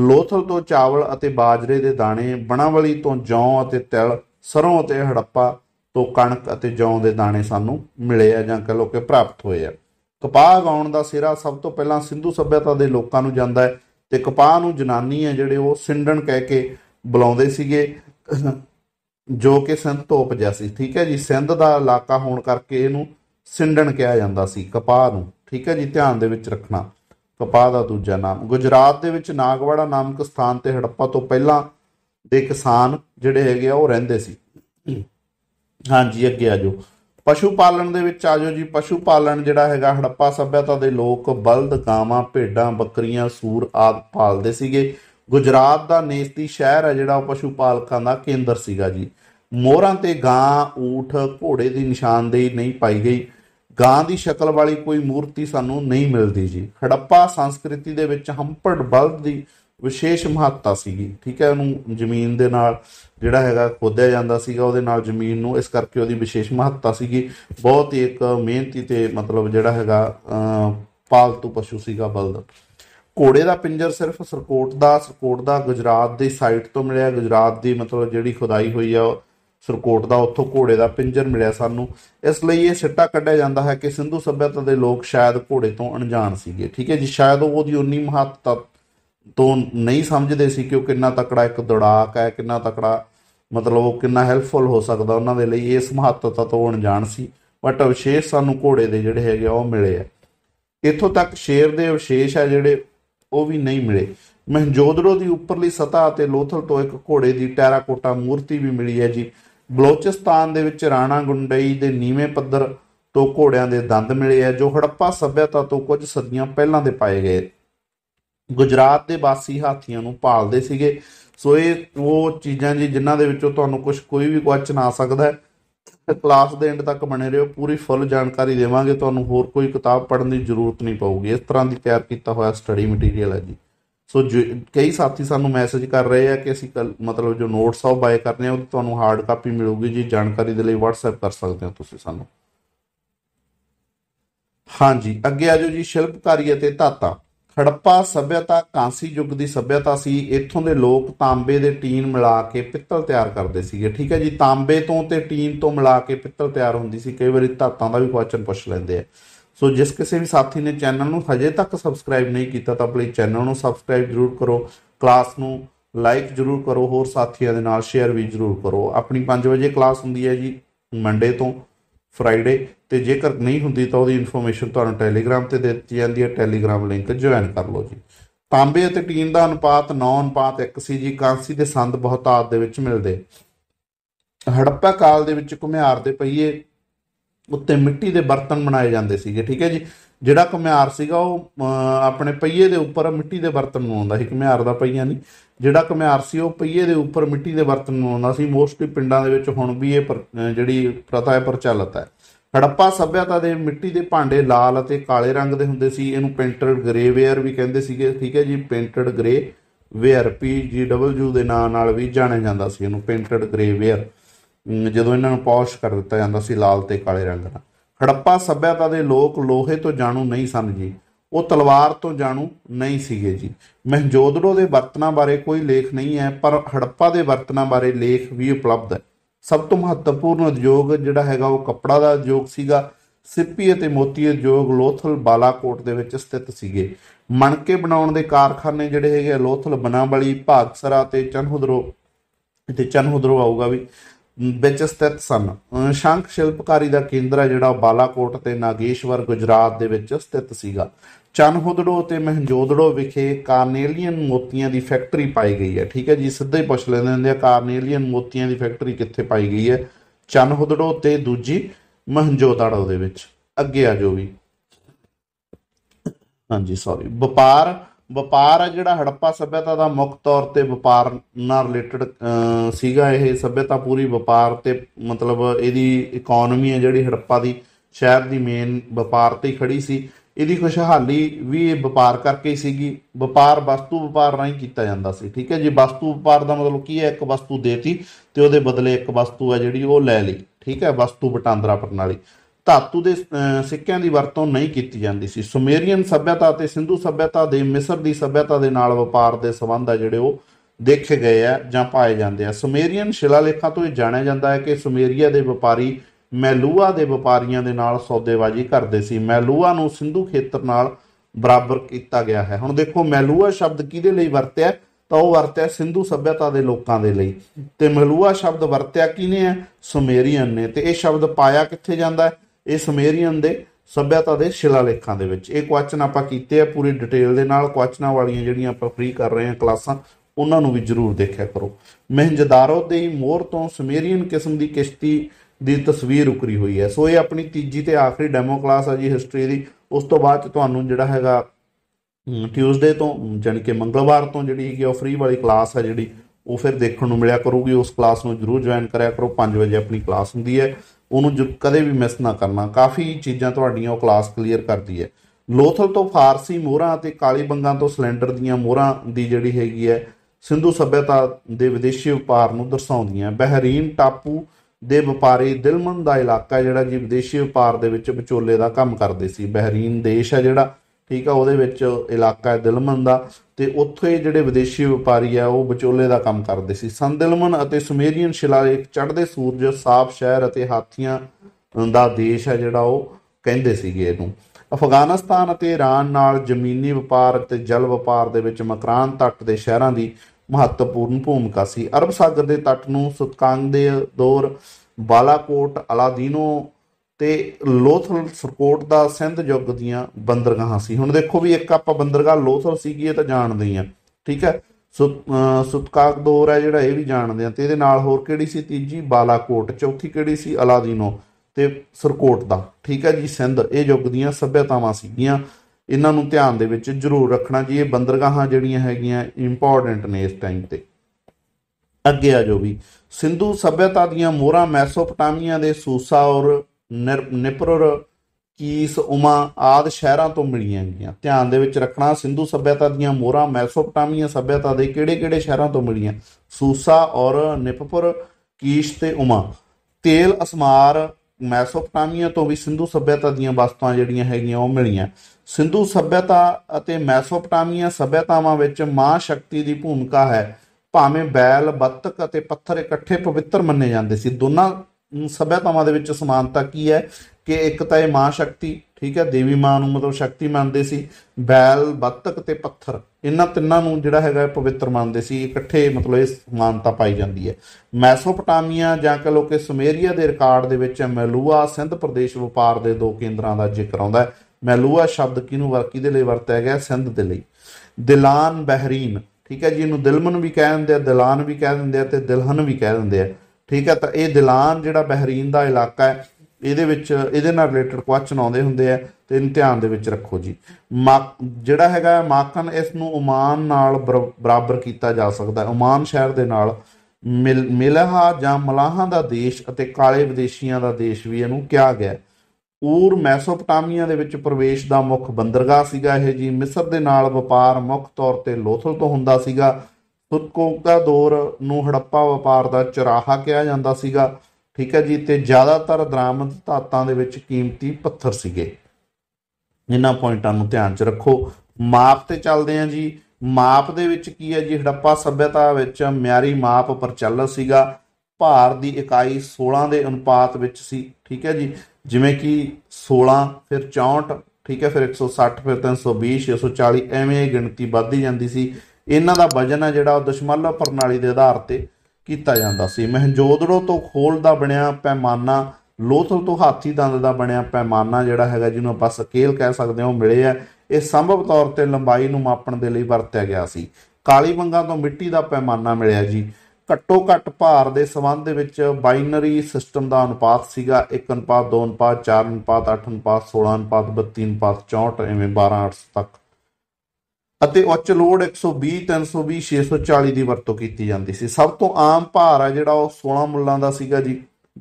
ਲੋਥਲ ਤੋਂ ਚਾਵਲ ਅਤੇ ਬਾਜਰੇ ਦੇ ਦਾਣੇ ਬਣਾਵਲੀ ਤੋਂ ਜੌਂ ਅਤੇ ਤਿਲ ਸਰੋਂ ਅਤੇ ਹੜੱਪਾ ਤੋਂ ਕਣਕ ਅਤੇ ਜੌਂ ਦੇ ਦਾਣੇ ਸਾਨੂੰ ਮਿਲੇ ਆ ਜਾਂ ਕਹ ਲੋ ਕਿ ਪ੍ਰਾਪਤ ਹੋਏ ਆ ਕਪਾਹ ਗਾਉਣ ਦਾ ਸਿਰਾ ਸਭ ਤੋਂ ਪਹਿਲਾਂ ਸਿੰਧੂ ਸਭਿਅਤਾ ਦੇ ਲੋਕਾਂ ਨੂੰ ਜਾਂਦਾ ਹੈ ਤੇ ਕਪਾਹ ਨੂੰ ਜਨਾਨੀ ਹੈ ਜਿਹੜੇ ਉਹ ਸਿੰਡਣ ਕਹਿ ਕੇ ਬੁਲਾਉਂਦੇ ਸੀਗੇ ਜੋ ਕਿ ਸਿੰਧ ਤੋਂ ਉਪਜਿਆ ਸੀ ਠੀਕ ਹੈ ਜੀ ਸਿੰਧ ਦਾ ਇਲਾਕਾ ਹੋਣ ਕਰਕੇ ਇਹਨੂੰ ਸਿੰਡਣ ਕਿਹਾ ਜਾਂਦਾ ਸੀ ਕਪਾਹ ਨੂੰ ਠੀਕ ਹੈ ਜੀ ਧਿਆਨ ਦੇ ਵਿੱਚ ਰੱਖਣਾ ਕਪਾਹ ਦਾ ਦੂਜਾ ਨਾਮ ਗੁਜਰਾਤ ਦੇ ਵਿੱਚ ਨਾਗਵਾੜਾ ਨਾਮਕ ਸਥਾਨ ਤੇ ਹੜੱਪਾ ਤੋਂ ਪਹਿਲਾਂ ਦੇ ਕਿਸਾਨ ਜਿਹੜੇ ਹੈਗੇ ਆ ਉਹ ਰਹਿੰਦੇ ਸੀ ਹਾਂਜੀ ਅੱਗੇ ਆਜੋ ਪਸ਼ੂ ਪਾਲਣ ਦੇ ਵਿੱਚ ਆਜੋ ਜੀ ਪਸ਼ੂ ਪਾਲਣ ਜਿਹੜਾ ਹੈਗਾ ਹੜੱਪਾ ਸਭਿਅਤਾ ਦੇ ਲੋਕ ਬਲਦ ਗਾਵਾਂ ਭੇਡਾਂ ਬੱਕਰੀਆਂ ਸੂਰ ਆਦ ਪਾਲਦੇ ਸੀਗੇ ਗੁਜਰਾਤ ਦਾ ਨੇਸਤੀ ਸ਼ਹਿਰ ਹੈ ਜਿਹੜਾ ਉਹ ਪਸ਼ੂ ਪਾਲਕਾਂ ਦਾ ਕੇਂਦਰ ਸੀਗਾ ਜੀ ਮੋਹਰਾਂ ਤੇ ਗਾਂ ਊਠ ਘੋੜੇ ਦੀ ਨਿਸ਼ਾਨਦੇਹੀ ਨਹੀਂ ਪਾਈ ਗਈ ਗਾਂ ਦੀ ਸ਼ਕਲ ਵਾਲੀ ਕੋਈ ਮੂਰਤੀ ਸਾਨੂੰ ਨਹੀਂ ਮਿਲਦੀ ਜੀ ਖੜੱਪਾ ਸੰਸਕ੍ਰਿਤੀ ਦੇ ਵਿੱਚ ਹੰਪੜ ਬਲਦ ਦੀ ਵਿਸ਼ੇਸ਼ ਮਹੱਤਤਾ ਸੀਗੀ ਠੀਕ ਹੈ ਉਹਨੂੰ ਜ਼ਮੀਨ ਦੇ ਨਾਲ ਜਿਹੜਾ ਹੈਗਾ ਖੋਦਿਆ ਜਾਂਦਾ ਸੀਗਾ ਉਹਦੇ ਨਾਲ ਜ਼ਮੀਨ ਨੂੰ ਇਸ ਕਰਕੇ ਉਹਦੀ ਵਿਸ਼ੇਸ਼ ਮਹੱਤਤਾ ਸੀਗੀ ਬਹੁਤ ਹੀ ਇੱਕ ਮਿਹਨਤੀ ਤੇ ਮਤਲਬ ਜਿਹੜਾ ਹੈਗਾ ਪਾਲਤੂ ਪਸ਼ੂ ਸੀਗਾ ਬਲਦ ਘੋੜੇ ਦਾ ਪਿੰਜਰ ਸਿਰਫ ਸਰਕੋਟ ਦਾ ਸਰਕੋਟ ਦਾ ਗੁਜਰਾਤ ਦੀ ਸਾਈਟ ਤੋਂ ਮਿਲਿਆ ਗੁਜਰਾਤ ਦੀ ਮਤਲਬ ਜਿਹੜੀ ਖੁਦਾਈ ਹੋਈ ਆ ਸਰਕੋਟ ਦਾ ਉੱਥੋਂ ਘੋੜੇ ਦਾ ਪਿੰਜਰ ਮਿਲਿਆ ਸਾਨੂੰ ਇਸ ਲਈ ਇਹ ਸਿੱਟਾ ਕੱਢਿਆ ਜਾਂਦਾ ਹੈ ਕਿ ਸਿੰਧੂ ਸਭਿਅਤਾ ਦੇ ਲੋਕ ਸ਼ਾਇਦ ਘੋੜੇ ਤੋਂ ਅਣਜਾਣ ਸੀਗੇ ਠੀਕ ਹੈ ਜੀ ਸ਼ਾਇਦ ਉਹ ਉਹਦੀ ਉਨੀ ਮਹੱਤਤਾ ਤੋਂ ਨਹੀਂ ਸਮਝਦੇ ਸੀ ਕਿ ਉਹ ਕਿੰਨਾ ਤਕੜਾ ਇੱਕ ਦੌੜਾਕ ਹੈ ਕਿੰਨਾ ਤਕੜਾ ਮਤਲਬ ਉਹ ਕਿੰਨਾ ਹੈਲਪਫੁਲ ਹੋ ਸਕਦਾ ਉਹਨਾਂ ਦੇ ਲਈ ਇਸ ਮਹੱਤਤਾ ਤੋਂ ਅਣਜਾਣ ਸੀ ਬਟ ਅਵਸ਼ੇਸ਼ ਸਾਨੂੰ ਘੋੜੇ ਦੇ ਜਿਹੜੇ ਹੈਗੇ ਉਹ ਮਿਲੇ ਆ ਇੱਥੋਂ ਤੱਕ ਸ਼ੇਰ ਦੇ ਅਵਸ਼ੇਸ਼ ਆ ਜਿਹੜੇ ਉਹ ਵੀ ਨਹੀਂ ਮਿਲੇ ਮਹਿੰਜੋਦੜੋ ਦੀ ਉੱਪਰਲੀ ਸਤਾ ਤੇ ਲੋਥਲ ਤੋਂ ਇੱਕ ਘੋੜੇ ਦੀ ਟੈਰਾਕੋਟਾ ਮੂਰਤੀ ਵੀ ਮਿਲੀ ਹੈ ਜੀ ਬਲੋਚਿਸਤਾਨ ਦੇ ਵਿੱਚ ਰਾਣਾ ਗੁੰਡਈ ਦੇ ਨੀਵੇਂ ਪੱਧਰ ਤੋਂ ਘੋੜਿਆਂ ਦੇ ਦੰਦ ਮਿਲੇ ਆ ਜੋ ਹੜੱਪਾ ਸਭਿਅਤਾ ਤੋਂ ਕੁਝ ਸਦੀਆਂ ਪਹਿਲਾਂ ਦੇ ਪਾਏ ਗਏ ਗੁਜਰਾਤ ਦੇ ਵਾਸੀ ਹਾਥੀਆਂ ਨੂੰ ਪਾਲਦੇ ਸੀਗੇ ਸੋ ਇਹ ਉਹ ਚੀਜ਼ਾਂ ਜੀ ਜਿਨ੍ਹਾਂ ਦੇ ਵਿੱਚੋਂ ਤੁਹਾਨੂੰ ਕੁਝ ਕੋਈ ਵੀ ਕੁਐਸਚਨ ਆ ਸਕਦਾ ਹੈ ਕਲਾਸ ਦੇ ਐਂਡ ਤੱਕ ਬਣੇ ਰਹੋ ਪੂਰੀ ਫੁੱਲ ਜਾਣਕਾਰੀ ਦੇਵਾਂਗੇ ਤੁਹਾਨੂੰ ਹੋਰ ਕੋਈ ਕਿਤਾਬ ਪੜ੍ਹਨ ਦੀ ਜ਼ਰੂਰਤ ਨਹੀਂ ਪਊਗੀ ਇਸ ਤਰ੍ਹਾਂ ਦੀ ਤਿਆਰ ਕੀਤਾ ਹੋਇਆ ਸਟੱਡੀ ਮਟੀਰੀਅਲ ਹੈ ਜੀ ਸੋ ਕਈ ਸਾਥੀ ਸਾਨੂੰ ਮੈਸੇਜ ਕਰ ਰਹੇ ਆ ਕਿ ਅਸੀਂ ਮਤਲਬ ਜੋ ਨੋਟਸ ਆਫ ਬਾਏ ਕਰਨੇ ਆ ਉਹ ਤੁਹਾਨੂੰ ਹਾਰਡ ਕਾਪੀ ਮਿਲੂਗੀ ਜੀ ਜਾਣਕਾਰੀ ਦੇ ਲਈ WhatsApp ਕਰ ਸਕਦੇ ਹੋ ਤੁਸੀਂ ਸਾਨੂੰ ਹਾਂਜੀ ਅੱਗੇ ਆਜੋ ਜੀ ਸ਼ਿਲਪਕਾਰੀ ਅਤੇ ਧਾਤਾਂ ਖੜੱਪਾ ਸਭਿਅਤਾ ਕਾਂਸੀ ਯੁੱਗ ਦੀ ਸਭਿਅਤਾ ਸੀ ਇੱਥੋਂ ਦੇ ਲੋਕ ਤਾਂਬੇ ਦੇ ਟੀਨ ਮਿਲਾ ਕੇ ਪਿੱਤਲ ਤਿਆਰ ਕਰਦੇ ਸੀਗੇ ਠੀਕ ਹੈ ਜੀ ਤਾਂਬੇ ਤੋਂ ਤੇ ਟੀਨ ਤੋਂ ਮਿਲਾ ਕੇ ਪਿੱਤਲ ਤਿਆਰ ਹੁੰਦੀ ਸੀ ਕਈ ਵਾਰੀ ਧਾਤਾਂ ਦਾ ਵੀ ਕੁਐਸਚਨ ਪੁੱਛ ਲੈਂਦੇ ਆ ਸੋ ਜਿਸ ਕਿਸੇ ਵੀ ਸਾਥੀ ਨੇ ਚੈਨਲ ਨੂੰ ਹਜੇ ਤੱਕ ਸਬਸਕ੍ਰਾਈਬ ਨਹੀਂ ਕੀਤਾ ਤਾਂ ਪਲੀਜ਼ ਚੈਨਲ ਨੂੰ ਸਬਸਕ੍ਰਾਈਬ ਜ਼ਰੂਰ ਕਰੋ ਕਲਾਸ ਨੂੰ ਲਾਈਕ ਜ਼ਰੂਰ ਕਰੋ ਹੋਰ ਸਾਥੀਆਂ ਦੇ ਨਾਲ ਸ਼ੇਅਰ ਵੀ ਜ਼ਰੂਰ ਕਰੋ ਆਪਣੀ 5 ਵਜੇ ਕਲਾਸ ਹੁੰਦੀ ਹੈ ਜੀ ਮੰਡੇ ਤੋਂ ਫਰਾਈਡੇ ਤੇ ਜੇਕਰ ਨਹੀਂ ਹੁੰਦੀ ਤਾਂ ਉਹਦੀ ਇਨਫੋਰਮੇਸ਼ਨ ਤੁਹਾਨੂੰ ਟੈਲੀਗ੍ਰਾਮ ਤੇ ਦਿੱਤੀ ਜਾਂਦੀ ਹੈ ਟੈਲੀਗ੍ਰਾਮ ਲਿੰਕ ਜੁਆਇਨ ਕਰ ਲਓ ਜੀ ਤਾਂਬੇ ਅਤੇ ਟੀਨ ਦਾ ਅਨੁਪਾਤ 9 ਅਨੁਪਾਤ 1 ਸੀ ਜੀ ਕਾਂਸੀ ਦੇ ਸੰਦ ਬਹੁਤਾਤ ਦੇ ਵਿੱਚ ਮਿਲਦੇ ਹੜੱਪਾ ਕਾਲ ਦੇ ਵਿੱਚ ਘੁਮਿਆਰ ਦੇ ਪਈਏ ਉੱਤੇ ਮਿੱਟੀ ਦੇ ਬਰਤਨ ਬਣਾਏ ਜਾਂਦੇ ਸੀਗੇ ਠੀਕ ਹੈ ਜੀ ਜਿਹੜਾ ਕਮਿਆਰ ਸੀਗਾ ਉਹ ਆਪਣੇ ਪਈਏ ਦੇ ਉੱਪਰ ਮਿੱਟੀ ਦੇ ਬਰਤਨ ਨੂੰ ਆਉਂਦਾ ਸੀ ਕਮਿਆਰ ਦਾ ਪਈਆ ਨਹੀਂ ਜਿਹੜਾ ਕਮਿਆਰ ਸੀ ਉਹ ਪਈਏ ਦੇ ਉੱਪਰ ਮਿੱਟੀ ਦੇ ਬਰਤਨ ਨੂੰ ਆਉਂਦਾ ਸੀ ਮੋਸਟਲੀ ਪਿੰਡਾਂ ਦੇ ਵਿੱਚ ਹੁਣ ਵੀ ਇਹ ਜਿਹੜੀ ਪ੍ਰਥਾ ਹੈ ਪ੍ਰਚਲਿਤ ਹੈ ਹੜੱਪਾ ਸਭਿਆਤਾ ਦੇ ਮਿੱਟੀ ਦੇ ਭਾਂਡੇ ਲਾਲ ਅਤੇ ਕਾਲੇ ਰੰਗ ਦੇ ਹੁੰਦੇ ਸੀ ਇਹਨੂੰ ਪੇਂਟਡ ਗ੍ਰੇ ਵੇਅਰ ਵੀ ਕਹਿੰਦੇ ਸੀਗੇ ਠੀਕ ਹੈ ਜੀ ਪੇਂਟਡ ਗ੍ਰੇ ਵੇਅਰ ਪੀ ਜੀ ਡਬਲਯੂ ਦੇ ਨਾਂ ਨਾਲ ਵੀ ਜਾਣਿਆ ਜਾਂਦਾ ਸੀ ਇਹਨੂੰ ਪੇਂਟਡ ਗ੍ਰੇ ਵੇਅਰ ਜਦੋਂ ਇਹਨਾਂ ਨੂੰ ਪੌਸ਼ ਕਰ ਦਿੱਤਾ ਜਾਂਦਾ ਸੀ ਲਾਲ ਤੇ ਕਾਲੇ ਰੰਗ ਦਾ ਹੜੱਪਾ ਸਭਿਆਤਾ ਦੇ ਲੋਕ ਲੋਹੇ ਤੋਂ ਜਾਣੂ ਨਹੀਂ ਸਨ ਜੀ ਉਹ ਤਲਵਾਰ ਤੋਂ ਜਾਣੂ ਨਹੀਂ ਸੀਗੇ ਜੀ ਮਹਜੋਦੜੋ ਦੇ ਬਰਤਨਾਂ ਬਾਰੇ ਕੋਈ ਲੇਖ ਨਹੀਂ ਹੈ ਪਰ ਹੜੱਪਾ ਦੇ ਬਰਤਨਾਂ ਬਾਰੇ ਲੇਖ ਵੀ ਉਪਲਬਧ ਹੈ ਸਭ ਤੋਂ ਮਹੱਤਵਪੂਰਨ ਉਦਯੋਗ ਜਿਹੜਾ ਹੈਗਾ ਉਹ ਕੱਪੜਾ ਦਾ ਉਦਯੋਗ ਸੀਗਾ ਸਿੱਪੀ ਅਤੇ ਮੋਤੀ ਉਦਯੋਗ ਲੋਥਲ ਬਾਲਾਕੋਟ ਦੇ ਵਿੱਚ ਸਥਿਤ ਸੀਗੇ ਮਣਕੇ ਬਣਾਉਣ ਦੇ ਕਾਰਖਾਨੇ ਜਿਹੜੇ ਹੈਗੇ ਲੋਥਲ ਬਨਾਬਲੀ ਭਾਗਸਰਾ ਤੇ ਚਨਹੁਦਰੋ ਤੇ ਚਨਹੁਦਰੋ ਆਊਗਾ ਵੀ ਵਿੱਚ ਸਥਿਤ ਸਨ ਸ਼ੰਖ ਸ਼ਿਲਪਕਾਰੀ ਦਾ ਕੇਂਦਰ ਹੈ ਜਿਹੜਾ ਬਾਲਾਕੋਟ ਤੇ ਨਾਗੇਸ਼ਵਰ ਗੁਜਰਾਤ ਦੇ ਵਿੱਚ ਸਥਿਤ ਸੀਗਾ ਚਨਹੁਦੜੋ ਤੇ ਮਹੰਜੋਦੜੋ ਵਿਖੇ ਕਾਰਨੇਲੀਅਨ ਮੋਤੀਆਂ ਦੀ ਫੈਕਟਰੀ ਪਾਈ ਗਈ ਹੈ ਠੀਕ ਹੈ ਜੀ ਸਿੱਧਾ ਹੀ ਪੁੱਛ ਲੈਂਦੇ ਹੁੰਦੇ ਆ ਕਾਰਨੇਲੀਅਨ ਮੋਤੀਆਂ ਦੀ ਫੈਕਟਰੀ ਕਿੱਥੇ ਪਾਈ ਗਈ ਹੈ ਚਨਹੁਦੜੋ ਤੇ ਦੂਜੀ ਮਹੰਜੋਦੜੋ ਦੇ ਵਿੱਚ ਅੱਗੇ ਆ ਜੋ ਵੀ ਹਾਂਜੀ ਸੌਰੀ ਵਪਾਰ ਵਪਾਰ ਆ ਜਿਹੜਾ ਹੜੱਪਾ ਸਭਿਅਤਾ ਦਾ ਮੁੱਖ ਤੌਰ ਤੇ ਵਪਾਰ ਨਾਲ ਰਿਲੇਟਡ ਸੀਗਾ ਇਹ ਸਭਿਅਤਾ ਪੂਰੀ ਵਪਾਰ ਤੇ ਮਤਲਬ ਇਹਦੀ ਇਕਨੋਮੀ ਹੈ ਜਿਹੜੀ ਹੜੱਪਾ ਦੀ ਸ਼ਹਿਰ ਦੀ ਮੇਨ ਵਪਾਰ ਤੇ ਖੜੀ ਸੀ ਇਹਦੀ ਖੁਸ਼ਹਾਲੀ ਵੀ ਇਹ ਵਪਾਰ ਕਰਕੇ ਹੀ ਸੀਗੀ ਵਪਾਰ ਵਸਤੂ ਵਪਾਰ ਰਾਹੀਂ ਕੀਤਾ ਜਾਂਦਾ ਸੀ ਠੀਕ ਹੈ ਜੀ ਵਸਤੂ ਵਪਾਰ ਦਾ ਮਤਲਬ ਕੀ ਹੈ ਇੱਕ ਵਸਤੂ ਦੇਤੀ ਤੇ ਉਹਦੇ ਬਦਲੇ ਇੱਕ ਵਸਤੂ ਹੈ ਜਿਹੜੀ ਉਹ ਲੈ ਲਈ ਠੀਕ ਹੈ ਵਸਤੂ ਵਟਾਂਦਰਾ ਪ੍ਰਣਾਲੀ ਧਾਤੂ ਦੇ ਸਿੱਕਿਆਂ ਦੀ ਵਰਤੋਂ ਨਹੀਂ ਕੀਤੀ ਜਾਂਦੀ ਸੀ ਸੁਮੇਰੀਅਨ ਸੱਭਿਆਤਾ ਤੇ ਸਿੰਧੂ ਸੱਭਿਆਤਾ ਦੇ ਮਿਸਰ ਦੀ ਸੱਭਿਆਤਾ ਦੇ ਨਾਲ ਵਪਾਰ ਦੇ ਸਬੰਧ ਆ ਜਿਹੜੇ ਉਹ ਦੇਖੇ ਗਏ ਆ ਜਾਂ ਪਾਏ ਜਾਂਦੇ ਆ ਸੁਮੇਰੀਅਨ ਸ਼ਿਲਾਲੇਖਾਂ ਤੋਂ ਇਹ ਜਾਣਿਆ ਜਾਂਦਾ ਹੈ ਕਿ ਸੁਮੇਰੀਆ ਦੇ ਵਪਾਰੀ ਮੈਲੂਆ ਦੇ ਵਪਾਰੀਆਂ ਦੇ ਨਾਲ ਸੌਦੇਬਾਜ਼ੀ ਕਰਦੇ ਸੀ ਮੈਲੂਆ ਨੂੰ ਸਿੰਧੂ ਖੇਤਰ ਨਾਲ ਬਰਾਬਰ ਕੀਤਾ ਗਿਆ ਹੈ ਹੁਣ ਦੇਖੋ ਮੈਲੂਆ ਸ਼ਬਦ ਕਿਹਦੇ ਲਈ ਵਰਤਿਆ ਤਾਂ ਉਹ ਵਰਤਿਆ ਸਿੰਧੂ ਸੱਭਿਆਤਾ ਦੇ ਲੋਕਾਂ ਦੇ ਲਈ ਤੇ ਮੈਲੂਆ ਸ਼ਬਦ ਵਰਤਿਆ ਕਿਨੇ ਹੈ ਸੁਮੇਰੀਅਨ ਨੇ ਤੇ ਇਹ ਸ਼ਬਦ ਪਾਇਆ ਕਿੱਥੇ ਜਾਂਦਾ ਹੈ ਇਹ ਸੁਮੇਰੀਅਨ ਦੇ ਸਭਿਆਤਾ ਦੇ ਸ਼ਿਲਾਲੇਖਾਂ ਦੇ ਵਿੱਚ ਇਹ ਕੁਐਸਚਨ ਆਪਾਂ ਕੀਤੇ ਆ ਪੂਰੀ ਡਿਟੇਲ ਦੇ ਨਾਲ ਕੁਐਸਚਨਾਂ ਵਾਲੀਆਂ ਜਿਹੜੀਆਂ ਆਪਾਂ ਫ੍ਰੀ ਕਰ ਰਹੇ ਹਾਂ ਕਲਾਸਾਂ ਉਹਨਾਂ ਨੂੰ ਵੀ ਜ਼ਰੂਰ ਦੇਖਿਆ ਕਰੋ ਮਹਿੰਜਦਾਰੋ ਦੇ ਮੋਹਰ ਤੋਂ ਸੁਮੇਰੀਅਨ ਕਿਸਮ ਦੀ ਕਿਸ਼ਤੀ ਦੀ ਤਸਵੀਰ ਉਕਰੀ ਹੋਈ ਹੈ ਸੋ ਇਹ ਆਪਣੀ ਤੀਜੀ ਤੇ ਆਖਰੀ ਡੈਮੋ ਕਲਾਸ ਆ ਜੀ ਹਿਸਟਰੀ ਦੀ ਉਸ ਤੋਂ ਬਾਅਦ ਤੁਹਾਨੂੰ ਜਿਹੜਾ ਹੈਗਾ ਟਿਊਜ਼ਡੇ ਤੋਂ ਜਾਨੀ ਕਿ ਮੰਗਲਵਾਰ ਤੋਂ ਜਿਹੜੀ ਹੈਗੀ ਉਹ ਫ੍ਰੀ ਵਾਲੀ ਕਲਾਸ ਆ ਜਿਹੜੀ ਉਹ ਫਿਰ ਦੇਖਣ ਨੂੰ ਮਿਲਿਆ ਕਰੂਗੀ ਉਸ ਕਲਾਸ ਨੂੰ ਜਰੂਰ ਜੁਆਇਨ ਕਰਿਆ ਕਰੋ 5 ਵਜੇ ਆਪਣੀ ਕਲਾਸ ਹੁੰਦੀ ਹੈ ਉਹਨੂੰ ਕਦੇ ਵੀ ਮਿਸ ਨਾ ਕਰਨਾ ਕਾਫੀ ਚੀਜ਼ਾਂ ਤੁਹਾਡੀਆਂ ਉਹ ਕਲਾਸ ਕਲੀਅਰ ਕਰਦੀ ਹੈ ਲੋਥਲ ਤੋਂ ਫਾਰਸੀ ਮੋਹਰਾਂ ਅਤੇ ਕਾਲੀ ਬੰਗਾਂ ਤੋਂ ਸਿਲੰਡਰ ਦੀਆਂ ਮੋਹਰਾਂ ਦੀ ਜਿਹੜੀ ਹੈਗੀ ਹੈ ਸਿੰਧੂ ਸਭਿਅਤਾ ਦੇ ਵਿਦੇਸ਼ੀ ਵਪਾਰ ਨੂੰ ਦਰਸਾਉਂਦੀਆਂ ਬਹਿਰੀਨ ਟਾਪੂ ਦੇ ਵਪਾਰੀ ਦਿਲਮਨ ਦਾ ਇਲਾਕਾ ਜਿਹੜਾ ਜੀ ਵਿਦੇਸ਼ੀ ਵਪਾਰ ਦੇ ਵਿੱਚ ਵਿਚੋਲੇ ਦਾ ਕੰਮ ਕਰਦੇ ਸੀ ਬਹਿਰੀਨ ਦੇਸ਼ ਹੈ ਜਿਹੜਾ ਠੀਕ ਆ ਉਹਦੇ ਵਿੱਚ ਇਲਾਕਾ ਹੈ ਦਿਲਮਨ ਦਾ ਤੇ ਉੱਥੇ ਜਿਹੜੇ ਵਿਦੇਸ਼ੀ ਵਪਾਰੀ ਆ ਉਹ ਵਿਚੋਲੇ ਦਾ ਕੰਮ ਕਰਦੇ ਸੀ ਸੰਦਲਮਨ ਅਤੇ ਸੁਮੇਰੀਅਨ ਸ਼ਿਲਾਲੇਖ ਚੜ੍ਹਦੇ ਸੂਰਜ ਸਾਫ਼ ਸ਼ਹਿਰ ਅਤੇ ਹਾਥੀਆਂ ਦਾ ਦੇਸ਼ ਆ ਜਿਹੜਾ ਉਹ ਕਹਿੰਦੇ ਸੀਗੇ ਇਹਨੂੰ ਅਫਗਾਨਿਸਤਾਨ ਅਤੇ ਈਰਾਨ ਨਾਲ ਜ਼ਮੀਨੀ ਵਪਾਰ ਅਤੇ ਜਲ ਵਪਾਰ ਦੇ ਵਿੱਚ ਮਕਰਾਨ ਤੱਟ ਦੇ ਸ਼ਹਿਰਾਂ ਦੀ ਮਹੱਤਵਪੂਰਨ ਭੂਮਿਕਾ ਸੀ ਅਰਬ ਸਾਗਰ ਦੇ ਤੱਟ ਨੂੰ ਸੁਤਕਾਂਗ ਦੇ ਦੌਰ ਬਾਲਾਕੋਟ ਅਲਾਦੀਨੋ ਤੇ ਲੋਥਲ ਸਪੋਰਟ ਦਾ ਸਿੰਧ ਯੁੱਗ ਦੀਆਂ ਬੰਦਰਗਾਹਾਂ ਸੀ ਹੁਣ ਦੇਖੋ ਵੀ ਇੱਕ ਆਪਾਂ ਬੰਦਰਗਾਹ ਲੋਥਲ ਸੀਗੀ ਇਹ ਤਾਂ ਜਾਣਦੇ ਆ ਠੀਕ ਹੈ ਸੁਤਕਾਕ ਦੌਰ ਹੈ ਜਿਹੜਾ ਇਹ ਵੀ ਜਾਣਦੇ ਆ ਤੇ ਇਹਦੇ ਨਾਲ ਹੋਰ ਕਿਹੜੀ ਸੀ ਤੀਜੀ ਬਾਲਾਕੋਟ ਚੌਥੀ ਕਿਹੜੀ ਸੀ ਅਲਾਦੀਨੋ ਤੇ ਸਰਕੋਟ ਦਾ ਠੀਕ ਹੈ ਜੀ ਸਿੰਧ ਇਹ ਯੁੱਗ ਦੀਆਂ ਸਭਿਆਤਾਵਾਂ ਸੀਗੀਆਂ ਇਹਨਾਂ ਨੂੰ ਧਿਆਨ ਦੇ ਵਿੱਚ ਜ਼ਰੂਰ ਰੱਖਣਾ ਜੀ ਇਹ ਬੰਦਰਗਾਹਾਂ ਜਿਹੜੀਆਂ ਹੈਗੀਆਂ ਇੰਪੋਰਟੈਂਟ ਨੇ ਇਸ ਟਾਈਮ ਤੇ ਅੱਗੇ ਆ ਜੋ ਵੀ ਸਿੰਧੂ ਸਭਿਅਤਾ ਦੀਆਂ ਮੋਹਰਾਂ ਮੈਸੋਪਟਾਮੀਆ ਦੇ ਸੂਸਾ ਔਰ ਨਿਪਰੁਰ ਕੀਸ ਉਮਾ ਆਦ ਸ਼ਹਿਰਾਂ ਤੋਂ ਮਿਲੀਆਂ ਗਈਆਂ ਧਿਆਨ ਦੇ ਵਿੱਚ ਰੱਖਣਾ ਸਿੰਧੂ ਸਭਿਅਤਾ ਦੀਆਂ ਮੋਹਰਾਂ ਮੈਸੋਪਟਾਮੀਆ ਸਭਿਅਤਾ ਦੇ ਕਿਹੜੇ-ਕਿਹੜੇ ਸ਼ਹਿਰਾਂ ਤੋਂ ਮਿਲੀਆਂ ਸੂਸਾ ਔਰ ਨਿਪਪੁਰ ਕੀਸ਼ ਤੇ ਉਮਾ ਤੇਲ ਅਸਮਾਰ ਮੈਸੋਪਟਾਮੀਆ ਤੋਂ ਵੀ ਸਿੰਧੂ ਸਭਿਅਤਾ ਦੀਆਂ ਵਸਤਾਂ ਜਿਹੜੀਆਂ ਹੈਗੀਆਂ ਉਹ ਮਿਲੀਆਂ ਸਿੰਧੂ ਸਭਿਅਤਾ ਅਤੇ ਮੈਸੋਪਟਾਮੀਆ ਸਭਿਅਤਾਵਾਂ ਵਿੱਚ ਮਾਂ ਸ਼ਕਤੀ ਦੀ ਭੂਮਿਕਾ ਹੈ ਭਾਵੇਂ ਬੈਲ ਬੱਤਕ ਅਤੇ ਪੱਥਰ ਇਕੱਠੇ ਪਵਿੱਤਰ ਮੰਨੇ ਜਾਂਦੇ ਸੀ ਦੋਨਾਂ ਸਭਿਆਤਾਵਾਂ ਦੇ ਵਿੱਚ ਸਮਾਨਤਾ ਕੀ ਹੈ ਕਿ ਇੱਕ ਤਾਂ ਇਹ ਮਾਂ ਸ਼ਕਤੀ ਠੀਕ ਹੈ ਦੇਵੀ ਮਾਂ ਨੂੰ ਮਤਲਬ ਸ਼ਕਤੀ ਮੰਨਦੇ ਸੀ ਬੈਲ ਬੱਤਕ ਤੇ ਪੱਥਰ ਇਹਨਾਂ ਤਿੰਨਾਂ ਨੂੰ ਜਿਹੜਾ ਹੈਗਾ ਪਵਿੱਤਰ ਮੰਨਦੇ ਸੀ ਇਕੱਠੇ ਮਤਲਬ ਇਹ ਸਮਾਨਤਾ ਪਾਈ ਜਾਂਦੀ ਹੈ ਮੈਸੋਪੋਟਾਮੀਆ ਜਾਂ ਕਿ ਲੋਕੇ ਸੁਮੇਰੀਆ ਦੇ ਰਿਕਾਰਡ ਦੇ ਵਿੱਚ ਮੈਲੂਆ ਸਿੰਧ ਪ੍ਰਦੇਸ਼ ਵਪਾਰ ਦੇ ਦੋ ਕੇਂਦਰਾਂ ਦਾ ਜ਼ਿਕਰ ਆਉਂਦਾ ਹੈ ਮੈਲੂਆ ਸ਼ਬਦ ਕਿਹਨੂੰ ਵਰਕੀ ਦੇ ਲਈ ਵਰਤਿਆ ਗਿਆ ਸਿੰਧ ਦੇ ਲਈ ਦਿਲਾਨ ਬਹਿਰੀਨ ਠੀਕ ਹੈ ਜੀ ਇਹਨੂੰ ਦਿਲਮਨ ਵੀ ਕਹਿ ਦਿੰਦੇ ਆ ਦਿਲਾਨ ਵੀ ਕਹਿ ਦਿੰਦੇ ਆ ਤੇ ਦਿਲਹਨ ਵੀ ਕਹਿ ਦਿੰਦੇ ਆ ਠੀਕ ਹੈ ਤਾਂ ਇਹ ਦਿਲਾਨ ਜਿਹੜਾ ਬਹਿਰੀਨ ਦਾ ਇਲਾਕਾ ਹੈ ਇਹਦੇ ਵਿੱਚ ਇਹਦੇ ਨਾਲ ਰਿਲੇਟਡ ਕੁਐਸਚਨ ਆਉਂਦੇ ਹੁੰਦੇ ਆ ਤੇ ਇਹਨੂੰ ਧਿਆਨ ਦੇ ਵਿੱਚ ਰੱਖੋ ਜੀ ਜਿਹੜਾ ਹੈਗਾ ਮਾਕਨ ਇਸ ਨੂੰ ਓਮਾਨ ਨਾਲ ਬਰਾਬਰ ਕੀਤਾ ਜਾ ਸਕਦਾ ਹੈ ਓਮਾਨ ਸ਼ਹਿਰ ਦੇ ਨਾਲ ਮਿਲਹਾ ਜਾਂ ਮਲਾਹਾਂ ਦਾ ਦੇਸ਼ ਅਤੇ ਕਾਲੇ ਵਿਦੇਸ਼ੀਆਂ ਦਾ ਦੇਸ਼ ਵੀ ਇਹਨੂੰ ਕਿਹਾ ਗਿਆ ਔਰ ਮੈਸੋਪਟਾਮੀਆ ਦੇ ਵਿੱਚ ਪ੍ਰਵੇਸ਼ ਦਾ ਮੁੱਖ ਬੰਦਰਗਾਹ ਸੀਗਾ ਇਹ ਜੀ ਮਿਸਰ ਦੇ ਨਾਲ ਵਪਾਰ ਮੁੱਖ ਤੌਰ ਤੇ ਲੋਥਲ ਤੋਂ ਹੁੰਦਾ ਸੀਗਾ ਸੁਤਕੋਕ ਦਾ ਦੌਰ ਨੂੰ ਹੜੱਪਾ ਵਪਾਰ ਦਾ ਚਰਾਹਾ ਕਿਹਾ ਜਾਂਦਾ ਸੀਗਾ ਠੀਕ ਹੈ ਜੀ ਤੇ ਜ਼ਿਆਦਾਤਰ ਦਰਾਮਦ ਧਾਤਾਂ ਦੇ ਵਿੱਚ ਕੀਮਤੀ ਪੱਥਰ ਸੀਗੇ ਇਹਨਾਂ ਪੁਆਇੰਟਾਂ ਨੂੰ ਧਿਆਨ 'ਚ ਰੱਖੋ ਮਾਪ ਤੇ ਚੱਲਦੇ ਆਂ ਜੀ ਮਾਪ ਦੇ ਵਿੱਚ ਕੀ ਹੈ ਜੀ ਹੜੱਪਾ ਸਭਿਅਤਾ ਵਿੱਚ ਮਿਆਰੀ ਮਾਪ ਪ੍ਰਚਲਿਤ ਸੀਗਾ ਭਾਰ ਦੀ ਇਕਾਈ 16 ਦੇ ਅਨੁਪਾਤ ਵਿੱਚ ਸੀ ਠੀਕ ਹੈ ਜੀ ਜਿਵੇਂ ਕਿ 16 ਫਿਰ 64 ਠੀਕ ਹੈ ਫਿਰ 160 ਫਿਰ 320 640 ਐਵੇਂ ਗਿਣਤੀ ਵੱਧਦੀ ਜਾਂਦੀ ਸੀ ਇਹਨਾਂ ਦਾ ਵਜਨ ਹੈ ਜਿਹੜਾ ਉਹ ਦਸ਼ਮਲਵ ਪ੍ਰਣਾਲੀ ਦੇ ਆਧਾਰ ਤੇ ਕੀਤਾ ਜਾਂਦਾ ਸੀ ਮਹੰਜੋਦੜੋ ਤੋਂ ਖੋਲ ਦਾ ਬਣਿਆ ਪੈਮਾਨਾ ਲੋਥਲ ਤੋਂ ਹਾਥੀ ਦੰਦ ਦਾ ਬਣਿਆ ਪੈਮਾਨਾ ਜਿਹੜਾ ਹੈਗਾ ਜਿਹਨੂੰ ਆਪਾਂ ਸਕੇਲ ਕਹਿ ਸਕਦੇ ਹਾਂ ਉਹ ਮਿਲੇ ਆ ਇਹ ਸੰਭਵ ਤੌਰ ਤੇ ਲੰਬਾਈ ਨੂੰ ਮਾਪਣ ਦੇ ਲਈ ਵਰਤਿਆ ਗਿਆ ਸੀ ਕਾਲੀ ਬੰਗਾ ਤੋਂ ਮਿੱਟੀ ਦਾ ਪੈਮਾਨਾ ਮਿਲਿਆ ਜੀ ਘੱਟੋ ਘੱਟ ਭਾਰ ਦੇ ਸਬੰਧ ਦੇ ਵਿੱਚ ਬਾਈਨਰੀ ਸਿਸਟਮ ਦਾ ਅਨੁਪਾਤ ਸੀਗਾ 1 ਅਨੁਪਾਤ 2 ਅਨੁਪਾਤ 4 ਅਨੁਪਾਤ 8 ਅਨੁਪਾਤ 16 ਅਨੁਪਾਤ 32 ਅਨੁਪਾਤ 64 ਐਵੇਂ 12 8 ਤੱਕ ਅਤੇ ਉੱਚ ਲੋਡ 120 320 640 ਦੀ ਵਰਤੋਂ ਕੀਤੀ ਜਾਂਦੀ ਸੀ ਸਭ ਤੋਂ ਆਮ ਭਾਰ ਆ ਜਿਹੜਾ ਉਹ 16 ਮੁੱਲਾਂ ਦਾ ਸੀਗਾ ਜੀ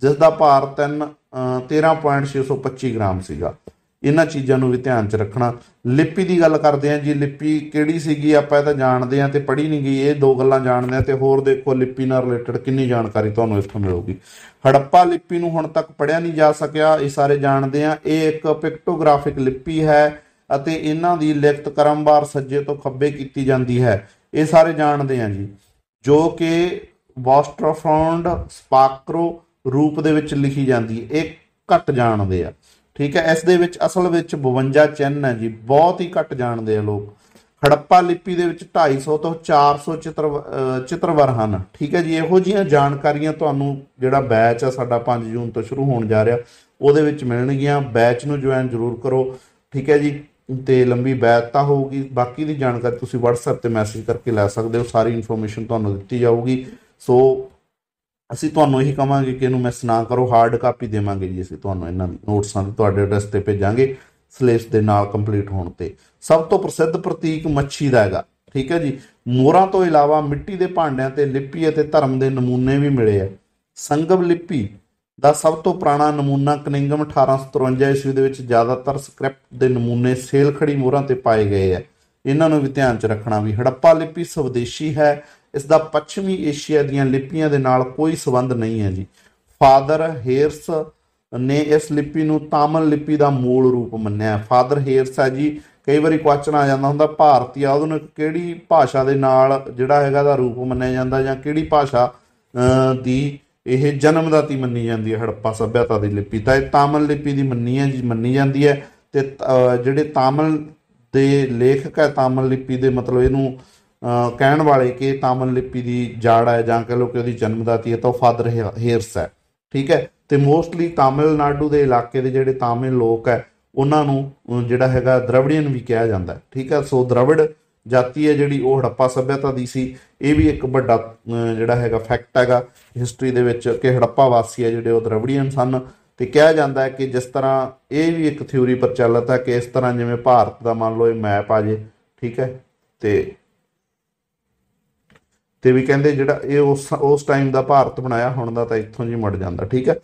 ਜਿਸ ਦਾ ਭਾਰ 3 13.625 ਗ੍ਰਾਮ ਸੀਗਾ ਇਹਨਾਂ ਚੀਜ਼ਾਂ ਨੂੰ ਵੀ ਧਿਆਨ 'ਚ ਰੱਖਣਾ ਲਿਪੀ ਦੀ ਗੱਲ ਕਰਦੇ ਆਂ ਜੀ ਲਿਪੀ ਕਿਹੜੀ ਸੀਗੀ ਆਪਾਂ ਇਹ ਤਾਂ ਜਾਣਦੇ ਆਂ ਤੇ ਪੜ੍ਹੀ ਨਹੀਂ ਗਈ ਇਹ ਦੋ ਗੱਲਾਂ ਜਾਣਦੇ ਆਂ ਤੇ ਹੋਰ ਦੇਖੋ ਲਿਪੀ ਨਾਲ ਰਿਲੇਟਡ ਕਿੰਨੀ ਜਾਣਕਾਰੀ ਤੁਹਾਨੂੰ ਇੱਥੋਂ ਮਿਲੂਗੀ ਹੜੱਪਾ ਲਿਪੀ ਨੂੰ ਹੁਣ ਤੱਕ ਪੜਿਆ ਨਹੀਂ ਜਾ ਸਕਿਆ ਇਹ ਸਾਰੇ ਜਾਣਦੇ ਆਂ ਇਹ ਇੱਕ ਪਿਕਟੋਗ੍ਰਾਫਿਕ ਲਿਪੀ ਹੈ ਅਤੇ ਇਹਨਾਂ ਦੀ ਲਿਖਤ ਕਰਮਵਾਰ ਸੱਜੇ ਤੋਂ ਖੱਬੇ ਕੀਤੀ ਜਾਂਦੀ ਹੈ ਇਹ ਸਾਰੇ ਜਾਣਦੇ ਆ ਜੀ ਜੋ ਕਿ ਵਾਸਟਰਫੌਂਡ ਸਪਾਕਰੋ ਰੂਪ ਦੇ ਵਿੱਚ ਲਿਖੀ ਜਾਂਦੀ ਹੈ ਇਹ ਘੱਟ ਜਾਣਦੇ ਆ ਠੀਕ ਹੈ ਇਸ ਦੇ ਵਿੱਚ ਅਸਲ ਵਿੱਚ 52 ਚਿੰਨ ਹੈ ਜੀ ਬਹੁਤ ਹੀ ਘੱਟ ਜਾਣਦੇ ਆ ਲੋਕ ਹੜੱਪਾ ਲਿਪੀ ਦੇ ਵਿੱਚ 250 ਤੋਂ 400 ਚਿੱਤਰ ਚਿੱਤਰਵਰ ਹਨ ਠੀਕ ਹੈ ਜੀ ਇਹੋ ਜੀਆਂ ਜਾਣਕਾਰੀਆਂ ਤੁਹਾਨੂੰ ਜਿਹੜਾ ਬੈਚ ਆ ਸਾਡਾ 5 ਜੂਨ ਤੋਂ ਸ਼ੁਰੂ ਹੋਣ ਜਾ ਰਿਹਾ ਉਹਦੇ ਵਿੱਚ ਮਿਲਣਗੀਆਂ ਬੈਚ ਨੂੰ ਜੁਆਇਨ ਜ਼ਰੂਰ ਕਰੋ ਠੀਕ ਹੈ ਜੀ ਤੇ ਲੰਬੀ ਬੈਠਤਾ ਹੋਊਗੀ ਬਾਕੀ ਦੀ ਜਾਣਕਾਰੀ ਤੁਸੀਂ WhatsApp ਤੇ ਮੈਸੇਜ ਕਰਕੇ ਲੈ ਸਕਦੇ ਹੋ ਸਾਰੀ ਇਨਫੋਰਮੇਸ਼ਨ ਤੁਹਾਨੂੰ ਦਿੱਤੀ ਜਾਊਗੀ ਸੋ ਅਸੀਂ ਤੁਹਾਨੂੰ ਇਹੀ ਕਹਾਂਗੇ ਕਿ ਇਹਨੂੰ ਮੈਸ ਨਾ ਕਰੋ ਹਾਰਡ ਕਾਪੀ ਦੇਵਾਂਗੇ ਜੀ ਅਸੀਂ ਤੁਹਾਨੂੰ ਇਹਨਾਂ ਨੋਟਸਾਂ ਦੇ ਤੁਹਾਡੇ ਐਡਰੈਸ ਤੇ ਭੇਜਾਂਗੇ ਸਲੇਸ ਦੇ ਨਾਲ ਕੰਪਲੀਟ ਹੋਣ ਤੇ ਸਭ ਤੋਂ ਪ੍ਰਸਿੱਧ ਪ੍ਰਤੀਕ ਮੱਛੀ ਦਾ ਹੈਗਾ ਠੀਕ ਹੈ ਜੀ ਮੋਹਰਾਂ ਤੋਂ ਇਲਾਵਾ ਮਿੱਟੀ ਦੇ ਭਾਂਡਿਆਂ ਤੇ ਲਿਪੀ ਅਤੇ ਧਰਮ ਦੇ ਨਮੂਨੇ ਵੀ ਮਿਲੇ ਆ ਸੰਗਮ ਲਿਪੀ ਦਾ ਸਭ ਤੋਂ ਪੁਰਾਣਾ ਨਮੂਨਾ ਕਨਿੰਗਮ 1853 ਈਸਵੀ ਦੇ ਵਿੱਚ ਜ਼ਿਆਦਾਤਰ ਸਕ੍ਰਿਪਟ ਦੇ ਨਮੂਨੇ ਸੇਲਖੜੀ ਮੋਹਰਾਂ ਤੇ ਪਾਏ ਗਏ ਆ ਇਹਨਾਂ ਨੂੰ ਵੀ ਧਿਆਨ 'ਚ ਰੱਖਣਾ ਵੀ ਹੜੱਪਾ ਲਿਪੀ ਸਵਦੇਸ਼ੀ ਹੈ ਇਸ ਦਾ ਪੱਛਮੀ ਏਸ਼ੀਆ ਦੀਆਂ ਲਿਪੀਆਂ ਦੇ ਨਾਲ ਕੋਈ ਸਬੰਧ ਨਹੀਂ ਹੈ ਜੀ ਫਾਦਰ ਹੇਰਸ ਨੇ ਇਸ ਲਿਪੀ ਨੂੰ ਤਾਮਿਲ ਲਿਪੀ ਦਾ ਮੂਲ ਰੂਪ ਮੰਨਿਆ ਫਾਦਰ ਹੇਰਸ ਹੈ ਜੀ ਕਈ ਵਾਰੀ ਕੁਐਸਚਨ ਆ ਜਾਂਦਾ ਹੁੰਦਾ ਭਾਰਤੀ ਆਧੁਨਿਕ ਕਿਹੜੀ ਭਾਸ਼ਾ ਦੇ ਨਾਲ ਜਿਹੜਾ ਹੈਗਾ ਦਾ ਰੂਪ ਮੰਨਿਆ ਜਾਂਦਾ ਜਾਂ ਕਿਹੜੀ ਭਾਸ਼ਾ ਦੀ ਇਹ ਜਨਮਦਾਤੀ ਮੰਨੀ ਜਾਂਦੀ ਹੈ ਹੜੱਪਾ ਸਭਿਆਤਾ ਦੀ ਲਿਪੀ ਤਾਂ ਇਹ ਤਾਮਿਲ ਲਿਪੀ ਦੀ ਮੰਨੀ ਹੈ ਜੀ ਮੰਨੀ ਜਾਂਦੀ ਹੈ ਤੇ ਜਿਹੜੇ ਤਾਮਿਲ ਦੇ ਲੇਖਕ ਹੈ ਤਾਮਿਲ ਲਿਪੀ ਦੇ ਮਤਲਬ ਇਹਨੂੰ ਕਹਿਣ ਵਾਲੇ ਕਿ ਤਾਮਿਲ ਲਿਪੀ ਦੀ ਜੜ ਹੈ ਜਾਂ ਕਹ ਲੋ ਕਿ ਉਹਦੀ ਜਨਮਦਾਤੀ ਹੈ ਤਾਂ ਫਾਦਰ ਹੇਰਸ ਹੈ ਠੀਕ ਹੈ ਤੇ ਮੋਸਟਲੀ ਤਾਮਿਲਨਾਡੂ ਦੇ ਇਲਾਕੇ ਦੇ ਜਿਹੜੇ ਤਾਮਿਲ ਲੋਕ ਹੈ ਉਹਨਾਂ ਨੂੰ ਜਿਹੜਾ ਹੈਗਾ ਦ੍ਰਵੜੀਅਨ ਵੀ ਕਿਹਾ ਜਾਂਦਾ ਠੀਕ ਹੈ ਸੋ ਦ੍ਰਵਿੜ ਜਾਤੀ ਹੈ ਜਿਹੜੀ ਉਹ ਹੜੱਪਾ ਸਭਿਅਤਾ ਦੀ ਸੀ ਇਹ ਵੀ ਇੱਕ ਵੱਡਾ ਜਿਹੜਾ ਹੈਗਾ ਫੈਕਟ ਹੈਗਾ ਹਿਸਟਰੀ ਦੇ ਵਿੱਚ ਕਿ ਹੜੱਪਾ ਵਾਸੀ ਹੈ ਜਿਹੜੇ ਉਹ ਦਰਵੜੀਅਨ ਸਨ ਤੇ ਕਿਹਾ ਜਾਂਦਾ ਹੈ ਕਿ ਜਿਸ ਤਰ੍ਹਾਂ ਇਹ ਵੀ ਇੱਕ ਥਿਊਰੀ ਪ੍ਰਚਲਿਤ ਹੈ ਕਿ ਇਸ ਤਰ੍ਹਾਂ ਜਿਵੇਂ ਭਾਰਤ ਦਾ ਮੰਨ ਲਓ ਇਹ ਮੈਪ ਆ ਜੇ ਠੀਕ ਹੈ ਤੇ ਤੇ ਵੀ ਕਹਿੰਦੇ ਜਿਹੜਾ ਇਹ ਉਸ ਉਸ ਟਾਈਮ ਦਾ ਭਾਰਤ ਬਣਾਇਆ ਹੁਣ ਦਾ ਤਾਂ ਇੱਥੋਂ ਜੀ ਮੁੜ ਜਾਂਦਾ ਠੀਕ ਹੈ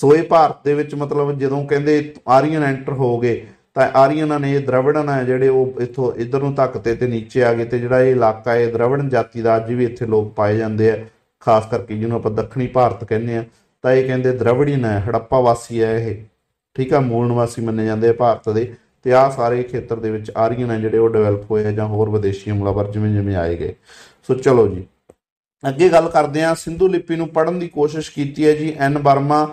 ਸੋ ਇਹ ਭਾਰਤ ਦੇ ਵਿੱਚ ਮਤਲਬ ਜਦੋਂ ਕਹਿੰਦੇ ਆਰੀਅਨ ਐਂਟਰ ਹੋ ਗਏ ਤਾਂ ਆਰੀਅਨਾਂ ਨੇ ਦ੍ਰਵਿੜਨ ਆ ਜਿਹੜੇ ਉਹ ਇੱਥੋਂ ਇਧਰ ਨੂੰ ਧੱਕਤੇ ਤੇ ਨੀਚੇ ਆ ਗਏ ਤੇ ਜਿਹੜਾ ਇਹ ਇਲਾਕਾ ਹੈ ਦ੍ਰਵਿੜਨ ਜਾਤੀ ਦਾ ਅੱਜ ਵੀ ਇੱਥੇ ਲੋਕ ਪਾਏ ਜਾਂਦੇ ਆ ਖਾਸ ਕਰਕੇ ਜਿਹਨੂੰ ਆਪਾਂ ਦੱਖਣੀ ਭਾਰਤ ਕਹਿੰਦੇ ਆ ਤਾਂ ਇਹ ਕਹਿੰਦੇ ਦ੍ਰਵਿੜਨ ਹੈ ਹੜੱਪਾ ਵਾਸੀ ਹੈ ਇਹ ਠੀਕ ਆ ਮੂਲ ਨਿਵਾਸੀ ਮੰਨੇ ਜਾਂਦੇ ਆ ਭਾਰਤ ਦੇ ਤੇ ਆ ਸਾਰੇ ਖੇਤਰ ਦੇ ਵਿੱਚ ਆਰੀਅਨ ਨੇ ਜਿਹੜੇ ਉਹ ਡਿਵੈਲਪ ਹੋਏ ਜਾਂ ਹੋਰ ਵਿਦੇਸ਼ੀ ਹਮਲਾਵਰ ਜਿਵੇਂ ਜਿਵੇਂ ਆਏ ਗਏ ਸੋ ਚਲੋ ਜੀ ਅੱਗੇ ਗੱਲ ਕਰਦੇ ਆ ਸਿੰਧੂ ਲਿਪੀ ਨੂੰ ਪੜਨ ਦੀ ਕੋਸ਼ਿਸ਼ ਕੀਤੀ ਹੈ ਜੀ ਐਨ ਬਰਮਾ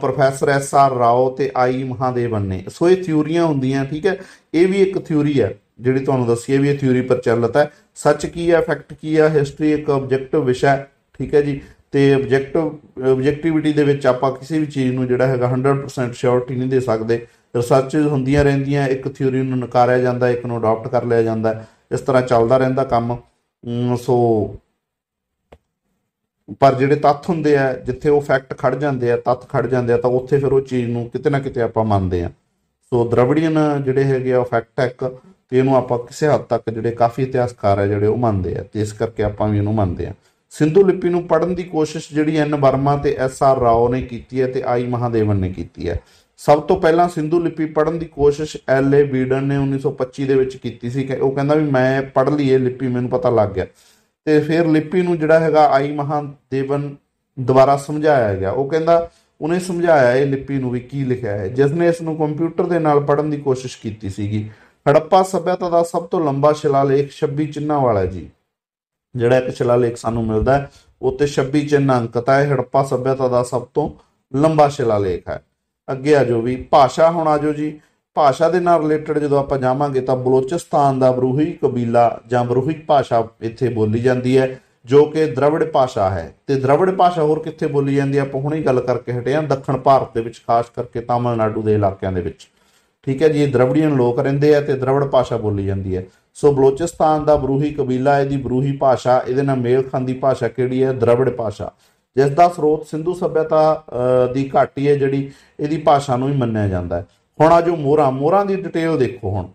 ਪ੍ਰੋਫੈਸਰ ਐਸ ਆਰ ਰਾਓ ਤੇ ਆਈ ਮਹਾਦੇਵਨ ਨੇ ਸੋ ਇਹ ਥਿਊਰੀਆਂ ਹੁੰਦੀਆਂ ਠੀਕ ਹੈ ਇਹ ਵੀ ਇੱਕ ਥਿਊਰੀ ਹੈ ਜਿਹੜੀ ਤੁਹਾਨੂੰ ਦੱਸੀ ਹੈ ਵੀ ਇਹ ਥਿਊਰੀ ਪ੍ਰਚਲਿਤ ਹੈ ਸੱਚ ਕੀ ਹੈ ਫੈਕਟ ਕੀ ਹੈ ਹਿਸਟਰੀ ਇੱਕ ਆਬਜੈਕਟਿਵ ਵਿਸ਼ਾ ਠੀਕ ਹੈ ਜੀ ਤੇ ਆਬਜੈਕਟਿਵ ਆਬਜੈਕਟਿਵਿਟੀ ਦੇ ਵਿੱਚ ਆਪਾਂ ਕਿਸੇ ਵੀ ਚੀਜ਼ ਨੂੰ ਜਿਹੜਾ ਹੈਗਾ 100% ਸ਼ੋਰਟੀ ਨਹੀਂ ਦੇ ਸਕਦੇ ਰਿਸਰਚ ਹੁੰਦੀਆਂ ਰਹਿੰਦੀਆਂ ਇੱਕ ਥਿਊਰੀ ਨੂੰ ਨਕਾਰਿਆ ਜਾਂਦਾ ਇੱਕ ਨੂੰ ਅਡਾਪਟ ਕਰ ਲਿਆ ਜਾਂਦਾ ਇਸ ਤਰ੍ਹਾਂ ਚੱਲਦਾ ਰਹਿੰਦਾ ਕੰਮ ਸੋ ਪਰ ਜਿਹੜੇ ਤੱਥ ਹੁੰਦੇ ਆ ਜਿੱਥੇ ਉਹ ਫੈਕਟ ਖੜ ਜਾਂਦੇ ਆ ਤੱਥ ਖੜ ਜਾਂਦੇ ਆ ਤਾਂ ਉੱਥੇ ਫਿਰ ਉਹ ਚੀਜ਼ ਨੂੰ ਕਿਤੇ ਨਾ ਕਿਤੇ ਆਪਾਂ ਮੰਨਦੇ ਆ ਸੋ ਦ੍ਰਵੜੀਨ ਜਿਹੜੇ ਹੈਗੇ ਆ ਫੈਕਟ ਹੈ ਇੱਕ ਤੇ ਇਹਨੂੰ ਆਪਾਂ ਕਿਸੇ ਹੱਦ ਤੱਕ ਜਿਹੜੇ ਕਾਫੀ ਇਤਿਹਾਸਕਾਰ ਆ ਜਿਹੜੇ ਉਹ ਮੰਨਦੇ ਆ ਤੇ ਇਸ ਕਰਕੇ ਆਪਾਂ ਵੀ ਇਹਨੂੰ ਮੰਨਦੇ ਆ ਸਿੰਧੂ ਲਿਪੀ ਨੂੰ ਪੜਨ ਦੀ ਕੋਸ਼ਿਸ਼ ਜਿਹੜੀ ਐਨ ਵਰਮਾ ਤੇ ਐਸ ਆਰ ਰਾਓ ਨੇ ਕੀਤੀ ਹੈ ਤੇ ਆਈ ਮਹਾਦੇਵਨ ਨੇ ਕੀਤੀ ਹੈ ਸਭ ਤੋਂ ਪਹਿਲਾਂ ਸਿੰਧੂ ਲਿਪੀ ਪੜਨ ਦੀ ਕੋਸ਼ਿਸ਼ ਐਲ ਏ ਵੀਡਨ ਨੇ 1925 ਦੇ ਵਿੱਚ ਕੀਤੀ ਸੀ ਕਿ ਉਹ ਕਹਿੰਦਾ ਵੀ ਮੈਂ ਪੜ ਲਈ ਇਹ ਲਿਪੀ ਮੈਨੂੰ ਪਤਾ ਲੱਗ ਗਿਆ ਤੇ ਫਿਰ ਲਿਪੀ ਨੂੰ ਜਿਹੜਾ ਹੈਗਾ ਆਈ ਮਹਾਨ ਦੇਵਨ ਦੁਬਾਰਾ ਸਮਝਾਇਆ ਗਿਆ ਉਹ ਕਹਿੰਦਾ ਉਹਨੇ ਸਮਝਾਇਆ ਇਹ ਲਿਪੀ ਨੂੰ ਵੀ ਕੀ ਲਿਖਿਆ ਹੈ ਜਿਸ ਨੇ ਇਸ ਨੂੰ ਕੰਪਿਊਟਰ ਦੇ ਨਾਲ ਪੜਨ ਦੀ ਕੋਸ਼ਿਸ਼ ਕੀਤੀ ਸੀਗੀ ਹੜੱਪਾ ਸਭਿਅਤਾ ਦਾ ਸਭ ਤੋਂ ਲੰਬਾ ਸ਼ਿਲਾਲੇਖ 26 ਚਿੰਨਾ ਵਾਲਾ ਜੀ ਜਿਹੜਾ ਇੱਕ ਸ਼ਿਲਾਲੇਖ ਸਾਨੂੰ ਮਿਲਦਾ ਹੈ ਉੱਤੇ 26 ਚਿੰਨ ਅੰਕਤਾ ਹੈ ਹੜੱਪਾ ਸਭਿਅਤਾ ਦਾ ਸਭ ਤੋਂ ਲੰਬਾ ਸ਼ਿਲਾਲੇਖ ਹੈ ਅੱਗੇ ਆ ਜੋ ਵੀ ਭਾਸ਼ਾ ਹੋਣਾ ਆ ਜੋ ਜੀ ਭਾਸ਼ਾ ਦੇ ਨਾਲ ਰਿਲੇਟਡ ਜਦੋਂ ਆਪਾਂ ਜਾਵਾਂਗੇ ਤਾਂ ਬਲੋਚਿਸਤਾਨ ਦਾ ਬਰੂਹੀ ਕਬੀਲਾ ਜਾਂ ਬਰੂਹੀ ਭਾਸ਼ਾ ਇੱਥੇ ਬੋਲੀ ਜਾਂਦੀ ਹੈ ਜੋ ਕਿ ਦ੍ਰਵਿੜ ਭਾਸ਼ਾ ਹੈ ਤੇ ਦ੍ਰਵਿੜ ਭਾਸ਼ਾ ਹੋਰ ਕਿੱਥੇ ਬੋਲੀ ਜਾਂਦੀ ਹੈ ਆਪਾਂ ਹੁਣੇ ਗੱਲ ਕਰਕੇ ਹਟੇ ਹਾਂ ਦੱਖਣ ਭਾਰਤ ਦੇ ਵਿੱਚ ਖਾਸ ਕਰਕੇ ਤਾਮਿਲਨਾਡੂ ਦੇ ਇਲਾਕਿਆਂ ਦੇ ਵਿੱਚ ਠੀਕ ਹੈ ਜੀ ਇਹ ਦਰਵੜੀਆਂ ਲੋਕ ਰਹਿੰਦੇ ਆ ਤੇ ਦ੍ਰਵਿੜ ਭਾਸ਼ਾ ਬੋਲੀ ਜਾਂਦੀ ਹੈ ਸੋ ਬਲੋਚਿਸਤਾਨ ਦਾ ਬਰੂਹੀ ਕਬੀਲਾ ਇਹਦੀ ਬਰੂਹੀ ਭਾਸ਼ਾ ਇਹਦੇ ਨਾਲ ਮੇਲ ਖਾਂਦੀ ਭਾਸ਼ਾ ਕਿਹੜੀ ਹੈ ਦ੍ਰਵਿੜ ਭਾਸ਼ਾ ਜਿਸ ਦਾ ਸਰੋਤ ਸਿੰਧੂ ਸਭਿਅਤਾ ਦੀ ਘਾਟੀ ਹੈ ਜਿਹੜੀ ਇਹਦੀ ਭਾਸ਼ਾ ਨੂੰ ਹੀ ਮੰਨਿਆ ਜਾਂਦਾ ਹੈ ਹੁਣ ਆ ਜੋ ਮੋਹਰਾਂ ਮੋਹਰਾਂ ਦੀ ਡਿਟੇਲ ਦੇਖੋ ਹੁਣ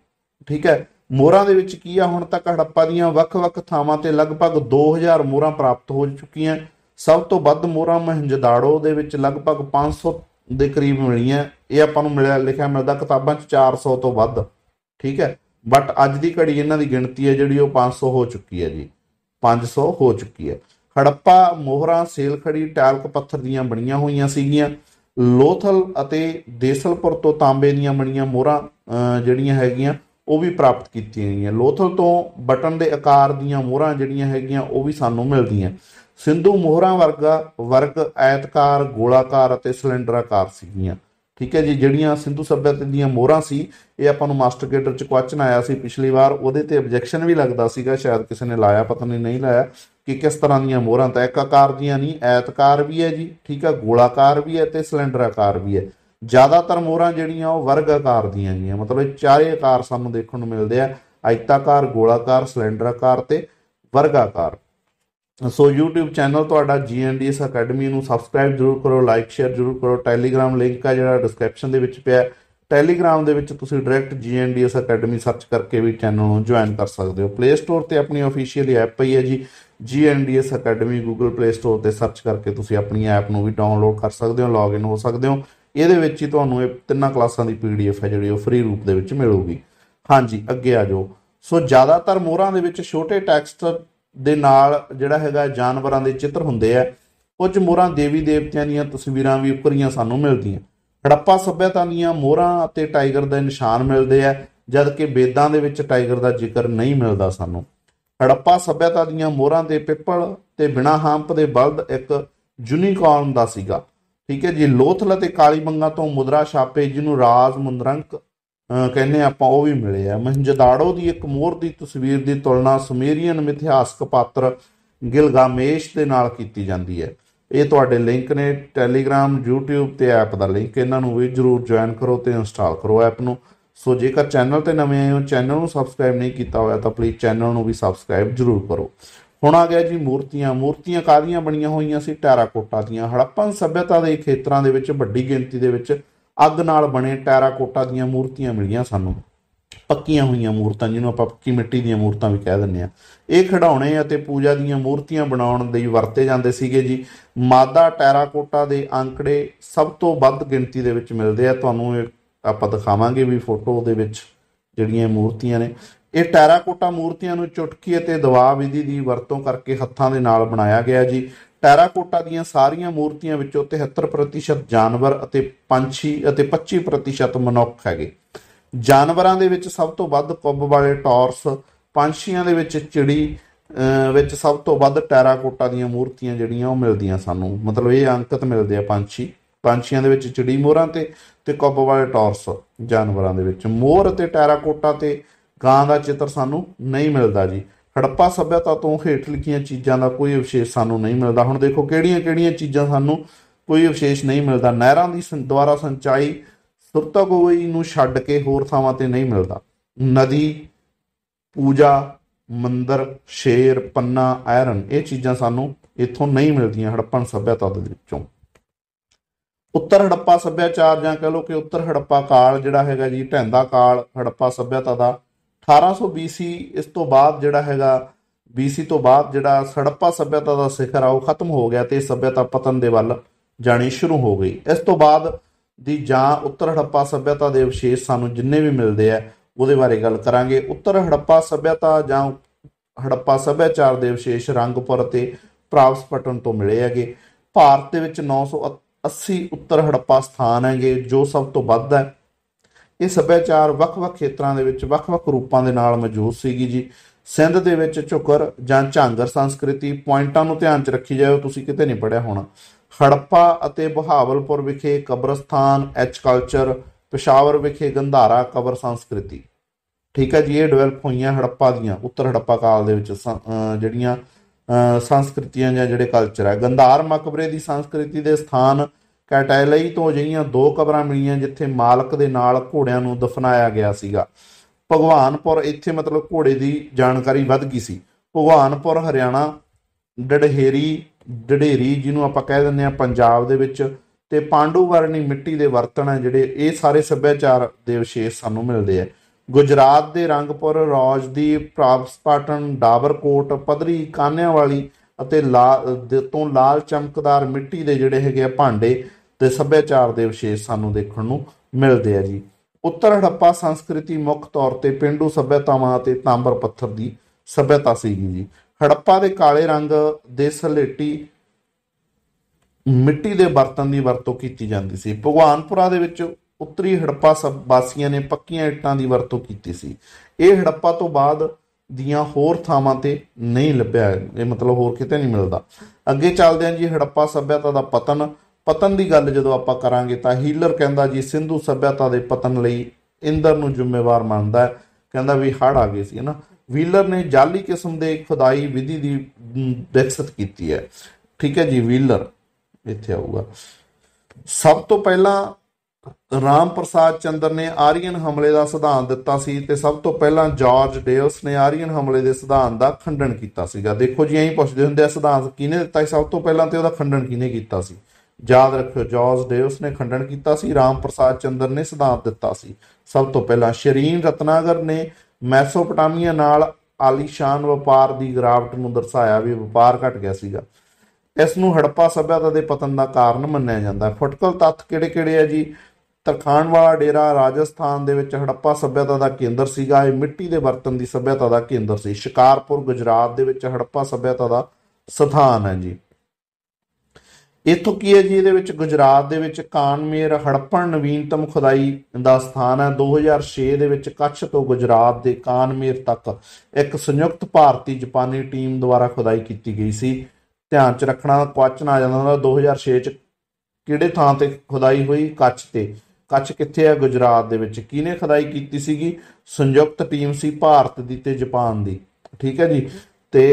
ਠੀਕ ਹੈ ਮੋਹਰਾਂ ਦੇ ਵਿੱਚ ਕੀ ਆ ਹੁਣ ਤੱਕ ਹੜੱਪਾ ਦੀਆਂ ਵੱਖ-ਵੱਖ ਥਾਵਾਂ ਤੇ ਲਗਭਗ 2000 ਮੋਹਰਾਂ ਪ੍ਰਾਪਤ ਹੋ ਚੁੱਕੀਆਂ ਸਭ ਤੋਂ ਵੱਧ ਮੋਹਰਾਂ ਮਹਿੰਜਦਾੜੋ ਦੇ ਵਿੱਚ ਲਗਭਗ 500 ਦੇ ਕਰੀਬ ਮਿਲੀਆਂ ਇਹ ਆਪਾਂ ਨੂੰ ਮਿਲਿਆ ਲਿਖਿਆ ਮਿਲਦਾ ਕਿਤਾਬਾਂ 'ਚ 400 ਤੋਂ ਵੱਧ ਠੀਕ ਹੈ ਬਟ ਅੱਜ ਦੀ ਘੜੀ ਇਹਨਾਂ ਦੀ ਗਿਣਤੀ ਹੈ ਜਿਹੜੀ ਉਹ 500 ਹੋ ਚੁੱਕੀ ਹੈ ਜੀ 500 ਹੋ ਚੁੱਕੀ ਹੈ ਹੜੱਪਾ ਸੇਲ ਸੇਲਖੜੀ ਟਾਲਕ ਪੱਥਰ ਦੀਆਂ ਬਣੀਆਂ ਹੋਈਆਂ ਸੀਗੀਆਂ ਲੋਥਲ ਅਤੇ ਦੇਸਲਪੁਰ ਤੋਂ ਤਾਂਬੇ ਦੀਆਂ ਬਣੀਆਂ ਮੋਹਰਾਂ ਜਿਹੜੀਆਂ ਹੈਗੀਆਂ ਉਹ ਵੀ ਪ੍ਰਾਪਤ ਕੀਤੀਆਂ ਗਈਆਂ ਲੋਥਲ ਤੋਂ ਬਟਨ ਦੇ ਆਕਾਰ ਦੀਆਂ ਮੋਹਰਾਂ ਜਿਹੜੀਆਂ ਹੈਗੀਆਂ ਉਹ ਵੀ ਸਾਨੂੰ ਮਿਲਦੀਆਂ ਸਿੰਧੂ ਮੋਹਰਾਂ ਵਰਗਾ ਵਰਗ ਐਤਕਾਰ ਗੋਲਾਕਾਰ ਅਤੇ ਸਿਲੰਡਰਾਕਾਰ ਸੀਗੀਆਂ ਠੀਕ ਹੈ ਜੀ ਜਿਹੜੀਆਂ ਸਿੰਧੂ ਸਭਿਅਤਾ ਦੀਆਂ ਮੋਹਰਾਂ ਸੀ ਇਹ ਆਪਾਂ ਨੂੰ ਮਾਸਟਰ ਕੇਡਰ ਚ ਕੁਐਸਚਨ ਆਇਆ ਸੀ ਪਿਛਲੀ ਵਾਰ ਉਹਦੇ ਤੇ ਆਬਜੈਕਸ਼ਨ ਵੀ ਲੱਗਦਾ ਸੀਗਾ ਸ਼ਾਇਦ ਕਿਸੇ ਨੇ ਲਾਇਆ ਪਤਾ ਨਹੀਂ ਨਹੀਂ ਲਾਇਆ ਕਿ ਕਿਸ ਤਰ੍ਹਾਂ ਦੀਆਂ ਮੋਹਰਾਂ ਤਾਂ ਇੱਕ ਆਕਾਰ ਦੀਆਂ ਨਹੀਂ ਐਤਕਾਰ ਵੀ ਹੈ ਜੀ ਠੀਕ ਹੈ ਗੋਲਾਕਾਰ ਵੀ ਹੈ ਤੇ ਸਿਲੰਡਰ ਆਕਾਰ ਵੀ ਹੈ ਜ਼ਿਆਦਾਤਰ ਮੋਹਰਾਂ ਜਿਹੜੀਆਂ ਉਹ ਵਰਗ ਆਕਾਰ ਦੀਆਂ ਜੀ ਮਤਲਬ ਚਾਰੇ ਆਕਾਰ ਸਾਨੂੰ ਦੇਖਣ ਨੂੰ ਮਿਲਦੇ ਆ ਆਇਤਾਕਾਰ ਗੋਲਾਕਾਰ ਸਿਲੰਡਰ ਆਕਾਰ ਤੇ ਵਰਗਾਕਾਰ ਸੋ YouTube ਚੈਨਲ ਤੁਹਾਡਾ GNDS ਅਕੈਡਮੀ ਨੂੰ ਸਬਸਕ੍ਰਾਈਬ ਜਰੂਰ ਕਰੋ ਲਾਈਕ ਸ਼ੇਅਰ ਜਰੂਰ ਕਰੋ ਟੈਲੀਗ੍ਰam ਲਿੰਕ ਆ ਜਿਹੜਾ ਡਿਸਕ੍ਰਿਪਸ਼ਨ ਦੇ ਵਿੱਚ ਪਿਆ ਟੈਲੀਗ੍ਰam ਦੇ ਵਿੱਚ ਤੁਸੀਂ ਡਾਇਰੈਕਟ GNDS ਅਕੈਡਮੀ ਸਰਚ ਕਰਕੇ ਵੀ ਚੈਨਲ ਨੂੰ ਜੁਆਇਨ ਕਰ ਸਕਦੇ ਹੋ ਪਲੇ ਸਟੋਰ ਤੇ ਆਪਣੀ ਅਫੀਸ਼ੀਅਲ ਐਪ ਪਈ ਹੈ ਜੀ GNDS academy Google Play Store ਤੇ ਸਰਚ ਕਰਕੇ ਤੁਸੀਂ ਆਪਣੀ ਐਪ ਨੂੰ ਵੀ ਡਾਊਨਲੋਡ ਕਰ ਸਕਦੇ ਹੋ ਲੌਗਇਨ ਹੋ ਸਕਦੇ ਹੋ ਇਹਦੇ ਵਿੱਚ ਹੀ ਤੁਹਾਨੂੰ ਇਹ ਤਿੰਨਾਂ ਕਲਾਸਾਂ ਦੀ ਪੀਡੀਐਫ ਹੈ ਜਿਹੜੀ ਉਹ ਫ੍ਰੀ ਰੂਪ ਦੇ ਵਿੱਚ ਮਿਲੂਗੀ ਹਾਂਜੀ ਅੱਗੇ ਆ ਜਾਓ ਸੋ ਜ਼ਿਆਦਾਤਰ ਮੋਹਰਾਂ ਦੇ ਵਿੱਚ ਛੋਟੇ ਟੈਕਸਟ ਦੇ ਨਾਲ ਜਿਹੜਾ ਹੈਗਾ ਜਾਨਵਰਾਂ ਦੇ ਚਿੱਤਰ ਹੁੰਦੇ ਆ ਕੁਝ ਮੋਹਰਾਂ ਦੇਵੀ ਦੇਵਤਿਆਂ ਦੀਆਂ ਤਸਵੀਰਾਂ ਵੀ ਉੱਪਰੀਆਂ ਸਾਨੂੰ ਮਿਲਦੀਆਂ ਹੜੱਪਾ ਸੱਭਿਅਤਾ ਦੀਆਂ ਮੋਹਰਾਂ ਅਤੇ ਟਾਈਗਰ ਦਾ ਨਿਸ਼ਾਨ ਮਿਲਦੇ ਆ ਜਦ ਕਿ ਵੇਦਾਂ ਦੇ ਵਿੱਚ ਟਾਈਗਰ ਦਾ ਜ਼ਿਕਰ ਨਹੀਂ ਮਿਲਦਾ ਸਾਨੂੰ ਹੜੱਪਾ ਸੱਭਿਅਤਾ ਦੀਆਂ ਮੋਹਰਾਂ ਦੇ ਪਿੱਪਲ ਤੇ ਬਿਨਾ ਹਾਂਪ ਦੇ ਬਲਦ ਇੱਕ ਯੂਨੀਕਾਰਨ ਦਾ ਸੀਗਾ ਠੀਕ ਹੈ ਜੀ ਲੋਥਲ ਤੇ ਕਾਲੀ ਮੰਗਾ ਤੋਂ ਮੁਦਰਾ ਛਾਪੇ ਜਿਹਨੂੰ ਰਾਜ ਮੁੰਦਰੰਕ ਕਹਿੰਦੇ ਆਪਾਂ ਉਹ ਵੀ ਮਿਲੇ ਆ ਮਹਿੰਜਦਾੜੋ ਦੀ ਇੱਕ ਮੋਹਰ ਦੀ ਤਸਵੀਰ ਦੀ ਤੁਲਨਾ ਸੁਮੇਰੀਅਨ ਮਿਥਿਹਾਸਕ ਪਾਤਰ ਗਿਲਗਾਮੇਸ਼ ਦੇ ਨਾਲ ਕੀਤੀ ਜਾਂਦੀ ਹੈ ਇਹ ਤੁਹਾਡੇ ਲਿੰਕ ਨੇ ਟੈਲੀਗ੍ਰam YouTube ਤੇ ਐਪ ਦਾ ਲਿੰਕ ਇਹਨਾਂ ਨੂੰ ਵੀ ਜਰੂਰ ਜੁਆਇਨ ਕਰੋ ਤੇ ਇੰਸਟਾਲ ਕਰੋ ਐਪ ਨੂੰ ਸੋ ਜੇਕਰ ਚੈਨਲ ਤੇ ਨਵੇਂ ਆਏ ਹੋ ਚੈਨਲ ਨੂੰ ਸਬਸਕ੍ਰਾਈਬ ਨਹੀਂ ਕੀਤਾ ਹੋਇਆ ਤਾਂ ਪਲੀਜ਼ ਚੈਨਲ ਨੂੰ ਵੀ ਸਬਸਕ੍ਰਾਈਬ ਜ਼ਰੂਰ ਕਰੋ ਹੁਣ ਆ ਗਿਆ ਜੀ ਮੂਰਤੀਆਂ ਮੂਰਤੀਆਂ ਕਾਦੀਆਂ ਬਣੀਆਂ ਹੋਈਆਂ ਸੀ ਟੈਰਾਕੋਟਾ ਦੀਆਂ ਹੜੱਪਨ ਸਭਿਅਤਾ ਦੇ ਖੇਤਰਾਂ ਦੇ ਵਿੱਚ ਵੱਡੀ ਗਿਣਤੀ ਦੇ ਵਿੱਚ ਅੱਗ ਨਾਲ ਬਣੇ ਟੈਰਾਕੋਟਾ ਦੀਆਂ ਮੂਰਤੀਆਂ ਮਿਲੀਆਂ ਸਾਨੂੰ ਪੱਕੀਆਂ ਹੋਈਆਂ ਮੂਰਤਾਂ ਜਿਹਨੂੰ ਆਪਾਂ ਪੱਕੀ ਮਿੱਟੀ ਦੀਆਂ ਮੂਰਤਾਂ ਵੀ ਕਹਿ ਦਿੰਦੇ ਆ ਇਹ ਖਿਡੌਣੇ ਅਤੇ ਪੂਜਾ ਦੀਆਂ ਮੂਰਤੀਆਂ ਬਣਾਉਣ ਲਈ ਵਰਤੇ ਜਾਂਦੇ ਸੀਗੇ ਜੀ ਮਾਦਾ ਟੈਰਾਕੋਟਾ ਦੇ ਅੰਕੜੇ ਸਭ ਤੋਂ ਵੱਧ ਗਿਣਤੀ ਦੇ ਵਿੱਚ ਮਿਲਦੇ ਆ ਤੁਹਾਨੂੰ ਆਪਾਂ ਦਿਖਾਵਾਂਗੇ ਵੀ ਫੋਟੋ ਦੇ ਵਿੱਚ ਜਿਹੜੀਆਂ ਮੂਰਤੀਆਂ ਨੇ ਇਹ ਟੈਰਾਕੋਟਾ ਮੂਰਤੀਆਂ ਨੂੰ ਚੁਟਕੀ ਅਤੇ ਦਵਾ ਵਿਧੀ ਦੀ ਵਰਤੋਂ ਕਰਕੇ ਹੱਥਾਂ ਦੇ ਨਾਲ ਬਣਾਇਆ ਗਿਆ ਜੀ ਟੈਰਾਕੋਟਾ ਦੀਆਂ ਸਾਰੀਆਂ ਮੂਰਤੀਆਂ ਵਿੱਚੋਂ 73% ਜਾਨਵਰ ਅਤੇ ਪੰਛੀ ਅਤੇ 25% ਮਨੁੱਖ ਹੈਗੇ ਜਾਨਵਰਾਂ ਦੇ ਵਿੱਚ ਸਭ ਤੋਂ ਵੱਧ ਕੁੱਬ ਵਾਲੇ ਟੌਰਸ ਪੰਛੀਆਂ ਦੇ ਵਿੱਚ ਚਿੜੀ ਵਿੱਚ ਸਭ ਤੋਂ ਵੱਧ ਟੈਰਾਕੋਟਾ ਦੀਆਂ ਮੂਰਤੀਆਂ ਜਿਹੜੀਆਂ ਉਹ ਮਿਲਦੀਆਂ ਸਾਨੂੰ ਮਤਲਬ ਇਹ ਅੰਕਤ ਮਿਲਦੇ ਆ ਪੰਛੀ ਪੰਛੀਆਂ ਦੇ ਵਿੱਚ ਚਿੜੀ ਮੋਰਾਂ ਤੇ ਤੇ ਕੱਬ ਵਾਲੇ ਟੌਰਸ ਜਾਨਵਰਾਂ ਦੇ ਵਿੱਚ ਮੋਰ ਤੇ ਟੈਰਾਕੋਟਾ ਤੇ ਗਾਂ ਦਾ ਚਿੱਤਰ ਸਾਨੂੰ ਨਹੀਂ ਮਿਲਦਾ ਜੀ ਹੜੱਪਾ ਸਭਿਅਤਾ ਤੋਂ ਹੇਠ ਲਿਖੀਆਂ ਚੀਜ਼ਾਂ ਦਾ ਕੋਈ ਵਿਸ਼ੇਸ਼ ਸਾਨੂੰ ਨਹੀਂ ਮਿਲਦਾ ਹੁਣ ਦੇਖੋ ਕਿਹੜੀਆਂ-ਕਿਹੜੀਆਂ ਚੀਜ਼ਾਂ ਸਾਨੂੰ ਕੋਈ ਵਿਸ਼ੇਸ਼ ਨਹੀਂ ਮਿਲਦਾ ਨਹਿਰਾਂ ਦੀ ਦੁਆਰਾ ਸਿੰਚਾਈ ਗੋਈ ਨੂੰ ਛੱਡ ਕੇ ਹੋਰ ਥਾਵਾਂ ਤੇ ਨਹੀਂ ਮਿਲਦਾ ਨਦੀ ਪੂਜਾ ਮੰਦਰ ਸ਼ੇਰ ਪੰਨਾ ਆਇਰਨ ਇਹ ਚੀਜ਼ਾਂ ਸਾਨੂੰ ਇੱਥੋਂ ਨਹੀਂ ਮਿਲਦੀਆਂ ਹੜੱਪਣ ਸਭਿਅਤਾ ਦੇ ਵਿੱਚੋਂ ਉੱਤਰ ਹੜੱਪਾ ਸੱਭਿਆਚਾਰ ਜਾਂ ਕਹ ਲੋ ਕਿ ਉੱਤਰ ਹੜੱਪਾ ਕਾਲ ਜਿਹੜਾ ਹੈਗਾ ਜੀ ਢੈਂਦਾ ਕਾਲ ਹੜੱਪਾ ਸੱਭਿਅਤਾ ਦਾ 1800 BC ਇਸ ਤੋਂ ਬਾਅਦ ਜਿਹੜਾ ਹੈਗਾ BC ਤੋਂ ਬਾਅਦ ਜਿਹੜਾ ਸੜੱਪਾ ਸੱਭਿਅਤਾ ਦਾ ਸਿਖਰ ਆ ਉਹ ਖਤਮ ਹੋ ਗਿਆ ਤੇ ਸੱਭਿਅਤਾ ਪਤਨ ਦੇ ਵੱਲ ਜਾਣੀ ਸ਼ੁਰੂ ਹੋ ਗਈ ਇਸ ਤੋਂ ਬਾਅਦ ਦੀ ਜਾਂ ਉੱਤਰ ਹੜੱਪਾ ਸੱਭਿਅਤਾ ਦੇ ਵਿਸ਼ੇਸ਼ ਸਾਨੂੰ ਜਿੰਨੇ ਵੀ ਮਿਲਦੇ ਆ ਉਹਦੇ ਬਾਰੇ ਗੱਲ ਕਰਾਂਗੇ ਉੱਤਰ ਹੜੱਪਾ ਸੱਭਿਅਤਾ ਜਾਂ ਹੜੱਪਾ ਸੱਭਿਆਚਾਰ ਦੇ ਵਿਸ਼ੇਸ਼ ਰੰਗਪੁਰ ਤੇ ਪ੍ਰਾਪਸਪਟਨ ਤੋਂ ਮਿਲੇ ਹੈਗੇ ਭਾਰਤ ਦੇ ਵਿੱਚ 900 80 ਉੱਤਰ ਹੜੱਪਾ ਸਥਾਨ ਹੈਗੇ ਜੋ ਸਭ ਤੋਂ ਵੱਧ ਹੈ ਇਹ ਸੱਭਿਆਚਾਰ ਵੱਖ-ਵੱਖ ਖੇਤਰਾਂ ਦੇ ਵਿੱਚ ਵੱਖ-ਵੱਖ ਰੂਪਾਂ ਦੇ ਨਾਲ ਮੌਜੂਦ ਸੀਗੀ ਜੀ ਸਿੰਧ ਦੇ ਵਿੱਚ ਝੁਕਰ ਜਾਂ ਝਾਂਗਰ ਸੰਸਕ੍ਰਿਤੀ ਪੁਆਇੰਟਾਂ ਨੂੰ ਧਿਆਨ 'ਚ ਰੱਖੀ ਜਾਇਓ ਤੁਸੀਂ ਕਿਤੇ ਨਹੀਂ ਪੜਿਆ ਹੋਣਾ ਹੜੱਪਾ ਅਤੇ ਬਹਾਵਲਪੁਰ ਵਿਖੇ ਕਬਰਸਥਾਨ ਐਚ ਕਲਚਰ ਪਸ਼ਾਵਰ ਵਿਖੇ ਗੰਧਾਰਾ ਕਬਰ ਸੰਸਕ੍ਰਿਤੀ ਠੀਕ ਹੈ ਜੀ ਇਹ ਡਿਵੈਲਪ ਹੋਈਆਂ ਹੜੱਪਾ ਦੀਆਂ ਉੱਤਰ ਹੜੱਪਾ ਕਾਲ ਦੇ ਵਿੱਚ ਜਿਹੜੀਆਂ ਸੰਸਕ੍ਰਿਤੀਆਂ ਜਾਂ ਜਿਹੜੇ ਕਲਚਰ ਹੈ ਗੰਧਾਰ ਮਕਬਰੇ ਦੀ ਸੰਸਕ੍ਰਿਤੀ ਦੇ ਸਥਾਨ ਕੈਟੈਲਈ ਤੋਂ ਅਜਿਹੀਆਂ ਦੋ ਕਬਰਾਂ ਮਿਲੀਆਂ ਜਿੱਥੇ ਮਾਲਕ ਦੇ ਨਾਲ ਘੋੜਿਆਂ ਨੂੰ ਦਫਨਾਇਆ ਗਿਆ ਸੀਗਾ ਭਗਵਾਨਪੁਰ ਇੱਥੇ ਮਤਲਬ ਘੋੜੇ ਦੀ ਜਾਣਕਾਰੀ ਵੱਧ ਗਈ ਸੀ ਭਗਵਾਨਪੁਰ ਹਰਿਆਣਾ ਡੜਹੇਰੀ ਡੜੇਰੀ ਜਿਹਨੂੰ ਆਪਾਂ ਕਹਿ ਦਿੰਦੇ ਆ ਪੰਜਾਬ ਦੇ ਵਿੱਚ ਤੇ ਪਾਂਡੂ ਵਰਣੀ ਮਿੱਟੀ ਦੇ ਵਰਤਣ ਆ ਜਿਹੜੇ ਇਹ ਸਾਰੇ ਸੱਭਿਆਚਾਰ ਦੇ ਵਿਸ਼ੇਸ਼ ਸਾਨੂੰ ਮਿਲਦੇ ਆ ਗੁਜਰਾਤ ਦੇ ਰੰਗਪੁਰ ਰੌਜ ਦੀ ਪ੍ਰਾਪਸਪਾਟਨ ਡਾਬਰਕੋਟ ਪਦਰੀ ਵਾਲੀ ਅਤੇ ਲਾ ਤੋਂ ਲਾਲ ਚਮਕਦਾਰ ਮਿੱਟੀ ਦੇ ਜਿਹੜੇ ਹੈਗੇ ਆ ਭਾਂਡੇ ਤੇ ਸੱਭਿਆਚਾਰ ਦੇ ਵਿਸ਼ੇਸ਼ ਸਾਨੂੰ ਦੇਖਣ ਨੂੰ ਮਿਲਦੇ ਆ ਜੀ ਉੱਤਰ ਹੜੱਪਾ ਸੰਸਕ੍ਰਿਤੀ ਮੁੱਖ ਤੌਰ ਤੇ ਪਿੰਡੂ ਸੱਭਿਆਤਾਵਾਂ ਅਤੇ ਤਾਂਬਰ ਪੱਥਰ ਦੀ ਸੱਭਿਆਤਾ ਸੀਗੀ ਜੀ ਹੜੱਪਾ ਦੇ ਕਾਲੇ ਰੰਗ ਦੇ ਸਲੇਟੀ ਮਿੱਟੀ ਦੇ ਬਰਤਨ ਦੀ ਵਰਤੋਂ ਕੀਤੀ ਜਾਂਦੀ ਸੀ ਭਗਵਾਨਪੁਰਾ ਦੇ ਵਿੱਚ ਉੱਤਰੀ ਹੜੱਪਾ ਵਾਸੀਆਂ ਨੇ ਪੱਕੀਆਂ ਇੱਟਾਂ ਦੀ ਵਰਤੋਂ ਕੀਤੀ ਸੀ ਇਹ ਹੜੱਪਾ ਤੋਂ ਬਾਅਦ ਦੀਆਂ ਹੋਰ ਥਾਵਾਂ ਤੇ ਨਹੀਂ ਲੱਭਿਆ ਇਹ ਮਤਲਬ ਹੋਰ ਕਿਤੇ ਨਹੀਂ ਮਿਲਦਾ ਅੱਗੇ ਚੱਲਦੇ ਹਾਂ ਜੀ ਹੜੱਪਾ ਸੱਭਿਅਤਾ ਦਾ ਪਤਨ ਪਤਨ ਦੀ ਗੱਲ ਜਦੋਂ ਆਪਾਂ ਕਰਾਂਗੇ ਤਾਂ ਹੀਲਰ ਕਹਿੰਦਾ ਜੀ ਸਿੰਧੂ ਸਭਿਆਤਾ ਦੇ ਪਤਨ ਲਈ ਇੰਦਰ ਨੂੰ ਜ਼ਿੰਮੇਵਾਰ ਮੰਨਦਾ ਹੈ ਕਹਿੰਦਾ ਵੀ ਹੜ ਆ ਗਏ ਸੀ ਹਨਾ ਵੀਲਰ ਨੇ ਜਾਲੀ ਕਿਸਮ ਦੇ ਖੁਦਾਈ ਵਿਧੀ ਦੀ ਵਿਕਸਿਤ ਕੀਤੀ ਹੈ ਠੀਕ ਹੈ ਜੀ ਵੀਲਰ ਇੱਥੇ ਆਊਗਾ ਸਭ ਤੋਂ ਪਹਿਲਾਂ ਰਾਮ ਪ੍ਰਸਾਦ ਚੰਦਰ ਨੇ ਆਰੀਅਨ ਹਮਲੇ ਦਾ ਸਿਧਾਂਤ ਦਿੱਤਾ ਸੀ ਤੇ ਸਭ ਤੋਂ ਪਹਿਲਾਂ ਜਾਰਜ ਡੇਵਸ ਨੇ ਆਰੀਅਨ ਹਮਲੇ ਦੇ ਸਿਧਾਂਤ ਦਾ ਖੰਡਨ ਕੀਤਾ ਸੀਗਾ ਦੇਖੋ ਜੀ ਐਂ ਪੁੱਛਦੇ ਹੁੰਦੇ ਆ ਸਿਧਾਂਤ ਕਿਹਨੇ ਦਿੱਤਾ ਸੀ ਸਭ ਤੋਂ ਪਹਿਲਾਂ ਤੇ ਉਹਦਾ ਖੰਡਨ ਕਿਹਨੇ ਕੀਤਾ ਸੀ ਯਾਦ ਰੱਖਿਓ ਜੌਰਜ ਡੇਵਸ ਨੇ ਖੰਡਨ ਕੀਤਾ ਸੀ ਰਾਮ ਪ੍ਰਸਾਦ ਚੰਦਰ ਨੇ ਸਿਧਾਂਤ ਦਿੱਤਾ ਸੀ ਸਭ ਤੋਂ ਪਹਿਲਾਂ ਸ਼ਰੀਨ ਰਤਨਾਗਰ ਨੇ ਮੈਸੋਪੋਟਾਮੀਆ ਨਾਲ ਆਲੀਸ਼ਾਨ ਵਪਾਰ ਦੀ ਗਰਾਵਟ ਨੂੰ ਦਰਸਾਇਆ ਵੀ ਵਪਾਰ ਘਟ ਗਿਆ ਸੀਗਾ ਇਸ ਨੂੰ ਹੜੱਪਾ ਸਭਿਆਤਾ ਦੇ ਪਤਨ ਦਾ ਕਾਰਨ ਮੰਨਿਆ ਜਾਂਦਾ ਹੈ ਫੁਟਕਲ ਤੱਥ ਕਿਹੜੇ-ਕਿਹੜੇ ਆ ਜੀ ਤਰਖਾਨ ਵਾਲਾ ਡੇਰਾ ਰਾਜਸਥਾਨ ਦੇ ਵਿੱਚ ਹੜੱਪਾ ਸਭਿਆਤਾ ਦਾ ਕੇਂਦਰ ਸੀਗਾ ਇਹ ਮਿੱਟੀ ਦੇ ਬਰਤਨ ਦੀ ਸਭਿਆਤਾ ਦਾ ਕੇਂਦਰ ਸੀ ਸ਼ਿਕਾਰਪੁਰ ਗੁਜਰਾਤ ਦੇ ਵਿੱਚ ਹੜੱਪਾ ਸਭਿਆਤਾ ਦਾ ਸਥਾਨ ਹੈ ਜੀ ਇਥੋਂ ਕੀ ਹੈ ਜੀ ਇਹਦੇ ਵਿੱਚ ਗੁਜਰਾਤ ਦੇ ਵਿੱਚ ਕਾਨਮੇਰ ਹੜਪਣ ਨਵੀਨਤਮ ਖੁਦਾਈ ਦਾ ਸਥਾਨ ਹੈ 2006 ਦੇ ਵਿੱਚ ਕੱਛ ਤੋਂ ਗੁਜਰਾਤ ਦੇ ਕਾਨਮੇਰ ਤੱਕ ਇੱਕ ਸੰਯੁਕਤ ਭਾਰਤੀ ਜਪਾਨੀ ਟੀਮ ਦੁਆਰਾ ਖੁਦਾਈ ਕੀਤੀ ਗਈ ਸੀ ਧਿਆਨ ਚ ਰੱਖਣਾ ਕੁਐਸਚਨ ਆ ਜਾਂਦਾ ਹੁੰਦਾ 2006 ਚ ਕਿਹੜੇ ਥਾਂ ਤੇ ਖੁਦਾਈ ਹੋਈ ਕੱਛ ਤੇ ਕੱਛ ਕਿੱਥੇ ਹੈ ਗੁਜਰਾਤ ਦੇ ਵਿੱਚ ਕਿਹਨੇ ਖੁਦਾਈ ਕੀਤੀ ਸੀਗੀ ਸੰਯੁਕਤ ਟੀਮ ਸੀ ਭਾਰਤ ਦੀ ਤੇ ਜਪਾਨ ਦੀ ਠੀਕ ਹੈ ਜੀ ਤੇ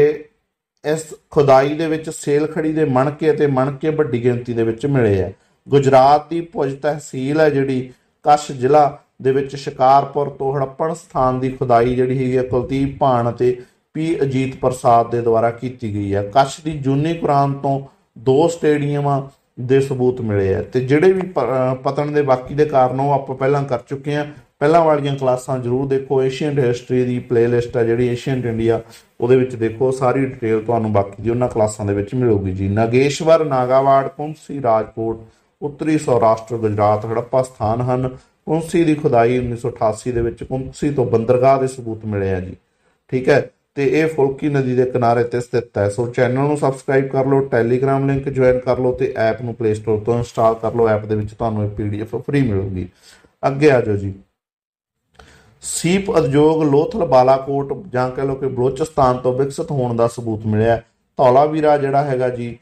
ਇਸ ਖੁਦਾਈ ਦੇ ਵਿੱਚ ਸੇਲਖੜੀ ਦੇ ਮਣਕੇ ਅਤੇ ਮਣਕੇ ਵੱਡੀ ਗਿਣਤੀ ਦੇ ਵਿੱਚ ਮਿਲੇ ਆ ਗੁਜਰਾਤ ਦੀ ਭੁਜ ਤਹਿਸੀਲ ਹੈ ਜਿਹੜੀ ਕਸ਼ ਜ਼ਿਲ੍ਹਾ ਦੇ ਵਿੱਚ ਸ਼ਿਕਾਰਪੁਰ ਤੋਂ ਹੜੱਪਣ ਸਥਾਨ ਦੀ ਖੁਦਾਈ ਜਿਹੜੀ ਹੈਗੀ ਹੈ ਕੁਲਦੀਪ ਭਾਣ ਅਤੇ ਪੀ ਅਜੀਤ ਪ੍ਰਸਾਦ ਦੇ ਦੁਆਰਾ ਕੀਤੀ ਗਈ ਹੈ ਕਸ਼ ਦੀ ਜੁਨੀ ਕੁਰਾਨ ਤੋਂ ਦੋ ਸਟੇਡੀਅਮਾਂ ਦੇ ਸਬੂਤ ਮਿਲੇ ਆ ਤੇ ਜਿਹੜੇ ਵੀ ਪਤਨ ਦੇ ਬਾਕੀ ਦੇ ਕਾਰਨ ਉਹ ਆਪਾਂ ਪਹਿਲਾਂ ਕਰ ਚੁੱਕੇ ਆ ਪਹਿਲਾਂ ਵਾਲੀਆਂ ਕਲਾਸਾਂ ਜ਼ਰੂਰ ਦੇਖੋ ਏਸ਼ੀਅਨ ਹਿਸਟਰੀ ਦੀ ਪਲੇਲਿਸਟ ਆ ਜਿਹੜੀ ਏਸ਼ੀਅਨ ਇੰਡੀਆ ਉਹਦੇ ਵਿੱਚ ਦੇਖੋ ਸਾਰੀ ਡਿਟੇਲ ਤੁਹਾਨੂੰ ਬਾਕੀ ਦੀ ਉਹਨਾਂ ਕਲਾਸਾਂ ਦੇ ਵਿੱਚ ਮਿਲੂਗੀ ਜੀ ਨਗੇਸ਼ਵਰ ਨਾਗਾਵਾੜ ਪੁੰਸੀ ਰਾਜਕੋਟ ਉੱਤਰੀ ਸੌਰਾਸ਼ਟਰ ਗੁਜਰਾਤ ਹੜੱਪਾ ਸਥਾਨ ਹਨ ਪੁੰਸੀ ਦੀ ਖੁਦਾਈ 1988 ਦੇ ਵਿੱਚ ਪੁੰਸੀ ਤੋਂ ਬੰਦਰਗਾਹ ਦੇ ਸਬੂਤ ਮਿਲੇ ਆ ਜੀ ਠੀਕ ਹੈ ਤੇ ਇਹ ਫੁਲਕੀ ਨਦੀ ਦੇ ਕਿਨਾਰੇ ਤੇ ਸਥਿਤ ਹੈ ਸੋ ਚੈਨਲ ਨੂੰ ਸਬਸਕ੍ਰਾਈਬ ਕਰ ਲਓ ਟੈਲੀਗ੍ਰam ਲਿੰਕ ਜੁਆਇਨ ਕਰ ਲਓ ਤੇ ਐਪ ਨੂੰ ਪਲੇ ਸਟੋਰ ਤੋਂ ਇੰਸਟਾਲ ਕਰ ਲਓ ਐਪ ਦੇ ਵਿੱਚ ਤੁਹਾਨੂੰ ਇਹ ਪੀਡੀਐਫ ਫ੍ਰੀ ਮਿਲੂਗੀ ਅੱਗੇ ਆ ਜਾਓ ਜੀ ਸੀਪ ਉਦਯੋਗ ਲੋਥਲ ਬਾਲਾਕੋਟ ਜਾਂ ਕਹ ਲੋ ਕਿ ਬਲੋਚਿਸਤਾਨ ਤੋਂ ਵਿਕਸਿਤ ਹੋਣ ਦਾ ਸਬੂਤ ਮਿਲਿਆ ਧੌਲਾਵੀਰਾ ਜਿਹੜਾ ਹੈਗਾ ਜੀ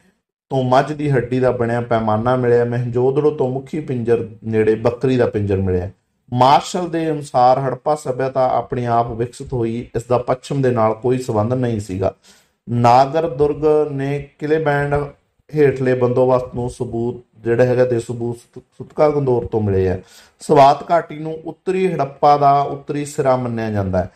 ਤੋਂ ਮੱਝ ਦੀ ਹੱਡੀ ਦਾ ਬਣਿਆ ਪੈਮਾਨਾ ਮਿਲਿਆ ਮਹਿੰਜੋਦੜੋ ਤੋਂ ਮੁਖੀ ਪਿੰਜਰ ਨੇੜੇ ਬੱਕਰੀ ਦਾ ਪਿੰਜਰ ਮਿਲਿਆ ਮਾਰਸ਼ਲ ਦੇ ਅਨੁਸਾਰ ਹੜੱਪਾ ਸਭਿਅਤਾ ਆਪਣੇ ਆਪ ਵਿਕਸਿਤ ਹੋਈ ਇਸ ਦਾ ਪੱਛਮ ਦੇ ਨਾਲ ਕੋਈ ਸਬੰਧ ਨਹੀਂ ਸੀਗਾ ਨਾਗਰ ਦੁਰਗ ਨੇ ਕਿਲੇ ਬੈਂਡ ਹੇਠਲੇ ਬੰਦੋਬਸਤ ਨੂੰ ਸਬੂਤ ਜਿਹੜਾ ਹੈਗਾ ਦੇ ਸਬੂਤ ਸੁਤਕਾ ਗੰਦੌਰ ਤੋਂ ਮਿਲੇ ਆ ਸਵਾਤ ਘਾਟੀ ਨੂੰ ਉੱਤਰੀ ਹੜੱਪਾ ਦਾ ਉੱਤਰੀ ਸਿਰਾ ਮੰਨਿਆ ਜਾਂਦਾ ਹੈ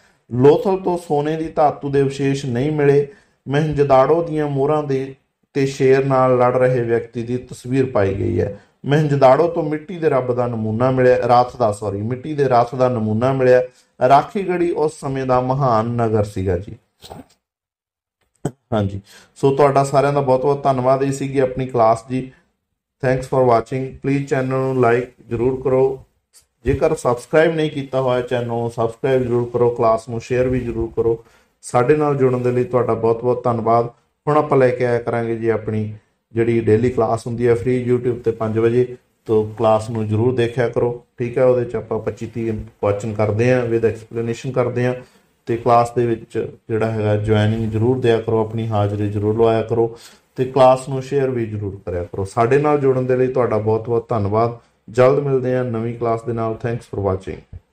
ਲੋਥਲ ਤੋਂ ਸੋਨੇ ਦੀ ਧਾਤੂ ਦੇ ਵਿਸ਼ੇਸ਼ ਨਹੀਂ ਮਿਲੇ ਮਹਿੰਜਦਾੜੋ ਦੀਆਂ ਮੋਹਰਾਂ ਦੇ ਤੇ ਸ਼ੇਰ ਨਾਲ ਲੜ ਰਹੇ ਵਿਅਕਤੀ ਦੀ ਤਸਵੀਰ ਪਾਈ ਗਈ ਹੈ ਮਹਿੰਜਦਾੜੋ ਤੋਂ ਮਿੱਟੀ ਦੇ ਰੱਬ ਦਾ ਨਮੂਨਾ ਮਿਲਿਆ ਰਾਤ ਦਾ ਸੌਰੀ ਮਿੱਟੀ ਦੇ ਰਾਤ ਦਾ ਨਮੂਨਾ ਮਿਲਿਆ ਰਾਖੀਗੜੀ ਉਸ ਸਮੇਂ ਦਾ ਮਹਾਨ ਨਗਰ ਸੀਗਾ ਜੀ ਹਾਂਜੀ ਸੋ ਤੁਹਾਡਾ ਸਾਰਿਆਂ ਦਾ ਬਹੁਤ-ਬਹੁਤ ਧੰਨਵਾਦ ਇਹ ਸੀਗੀ ਆਪਣੀ ਕਲਾਸ ਜੀ thanks for watching please channel ਨੂੰ ਲਾਈਕ ਜ਼ਰੂਰ ਕਰੋ ਜੇਕਰ ਸਬਸਕ੍ਰਾਈਬ ਨਹੀਂ ਕੀਤਾ ਹੋਇਆ ਚੈਨਲ ਨੂੰ ਸਬਸਕ੍ਰਾਈਬ ਜ਼ਰੂਰ ਕਰੋ ਕਲਾਸ ਨੂੰ ਸ਼ੇਅਰ ਵੀ ਜ਼ਰੂਰ ਕਰੋ ਸਾਡੇ ਨਾਲ ਜੁੜਨ ਦੇ ਲਈ ਤੁਹਾਡਾ ਬਹੁਤ-ਬਹੁਤ ਧੰਨਵਾਦ ਹੁਣ ਆਪਾਂ ਲੈ ਕੇ ਆਇਆ ਕਰਾਂਗੇ ਜੀ ਆਪਣੀ ਜਿਹੜੀ ਡੇਲੀ ਕਲਾਸ ਹੁੰਦੀ ਹੈ ਫ੍ਰੀ YouTube ਤੇ 5 ਵਜੇ ਤੋਂ ਕਲਾਸ ਨੂੰ ਜ਼ਰੂਰ ਦੇਖਿਆ ਕਰੋ ਠੀਕ ਹੈ ਉਹਦੇ ਚ ਆਪਾਂ 25 30 ਕੁਐਸਚਨ ਕਰਦੇ ਆਂ ਵਿਦ ਐਕਸਪਲੇਨੇਸ਼ਨ ਕਰਦੇ ਆਂ ਤੇ ਕਲਾਸ ਦੇ ਵਿੱਚ ਜਿਹੜਾ ਹੈਗਾ ਜੁਆਇਨਿੰਗ ਜ਼ਰੂਰ ਦਿਆ ਕਰੋ ਆਪਣੀ ਹਾਜ਼ਰੀ ਜ਼ਰੂਰ ਲਵਾਇਆ ਕਰੋ ਤੇ ਕਲਾਸ ਨੂੰ ਸ਼ੇਅਰ ਵੀ ਜ਼ਰੂਰ ਕਰਿਆ ਕਰੋ ਸਾਡੇ ਨਾਲ ਜੁੜਨ ਦੇ ਲਈ ਤੁਹਾਡਾ ਬਹੁਤ-ਬਹੁਤ ਧੰਨਵਾਦ ਜਲਦ ਮਿਲਦੇ ਹਾਂ ਨਵੀਂ ਕਲਾਸ ਦੇ ਨਾਲ ਥੈਂਕਸ ਫॉर ਵਾਚਿੰਗ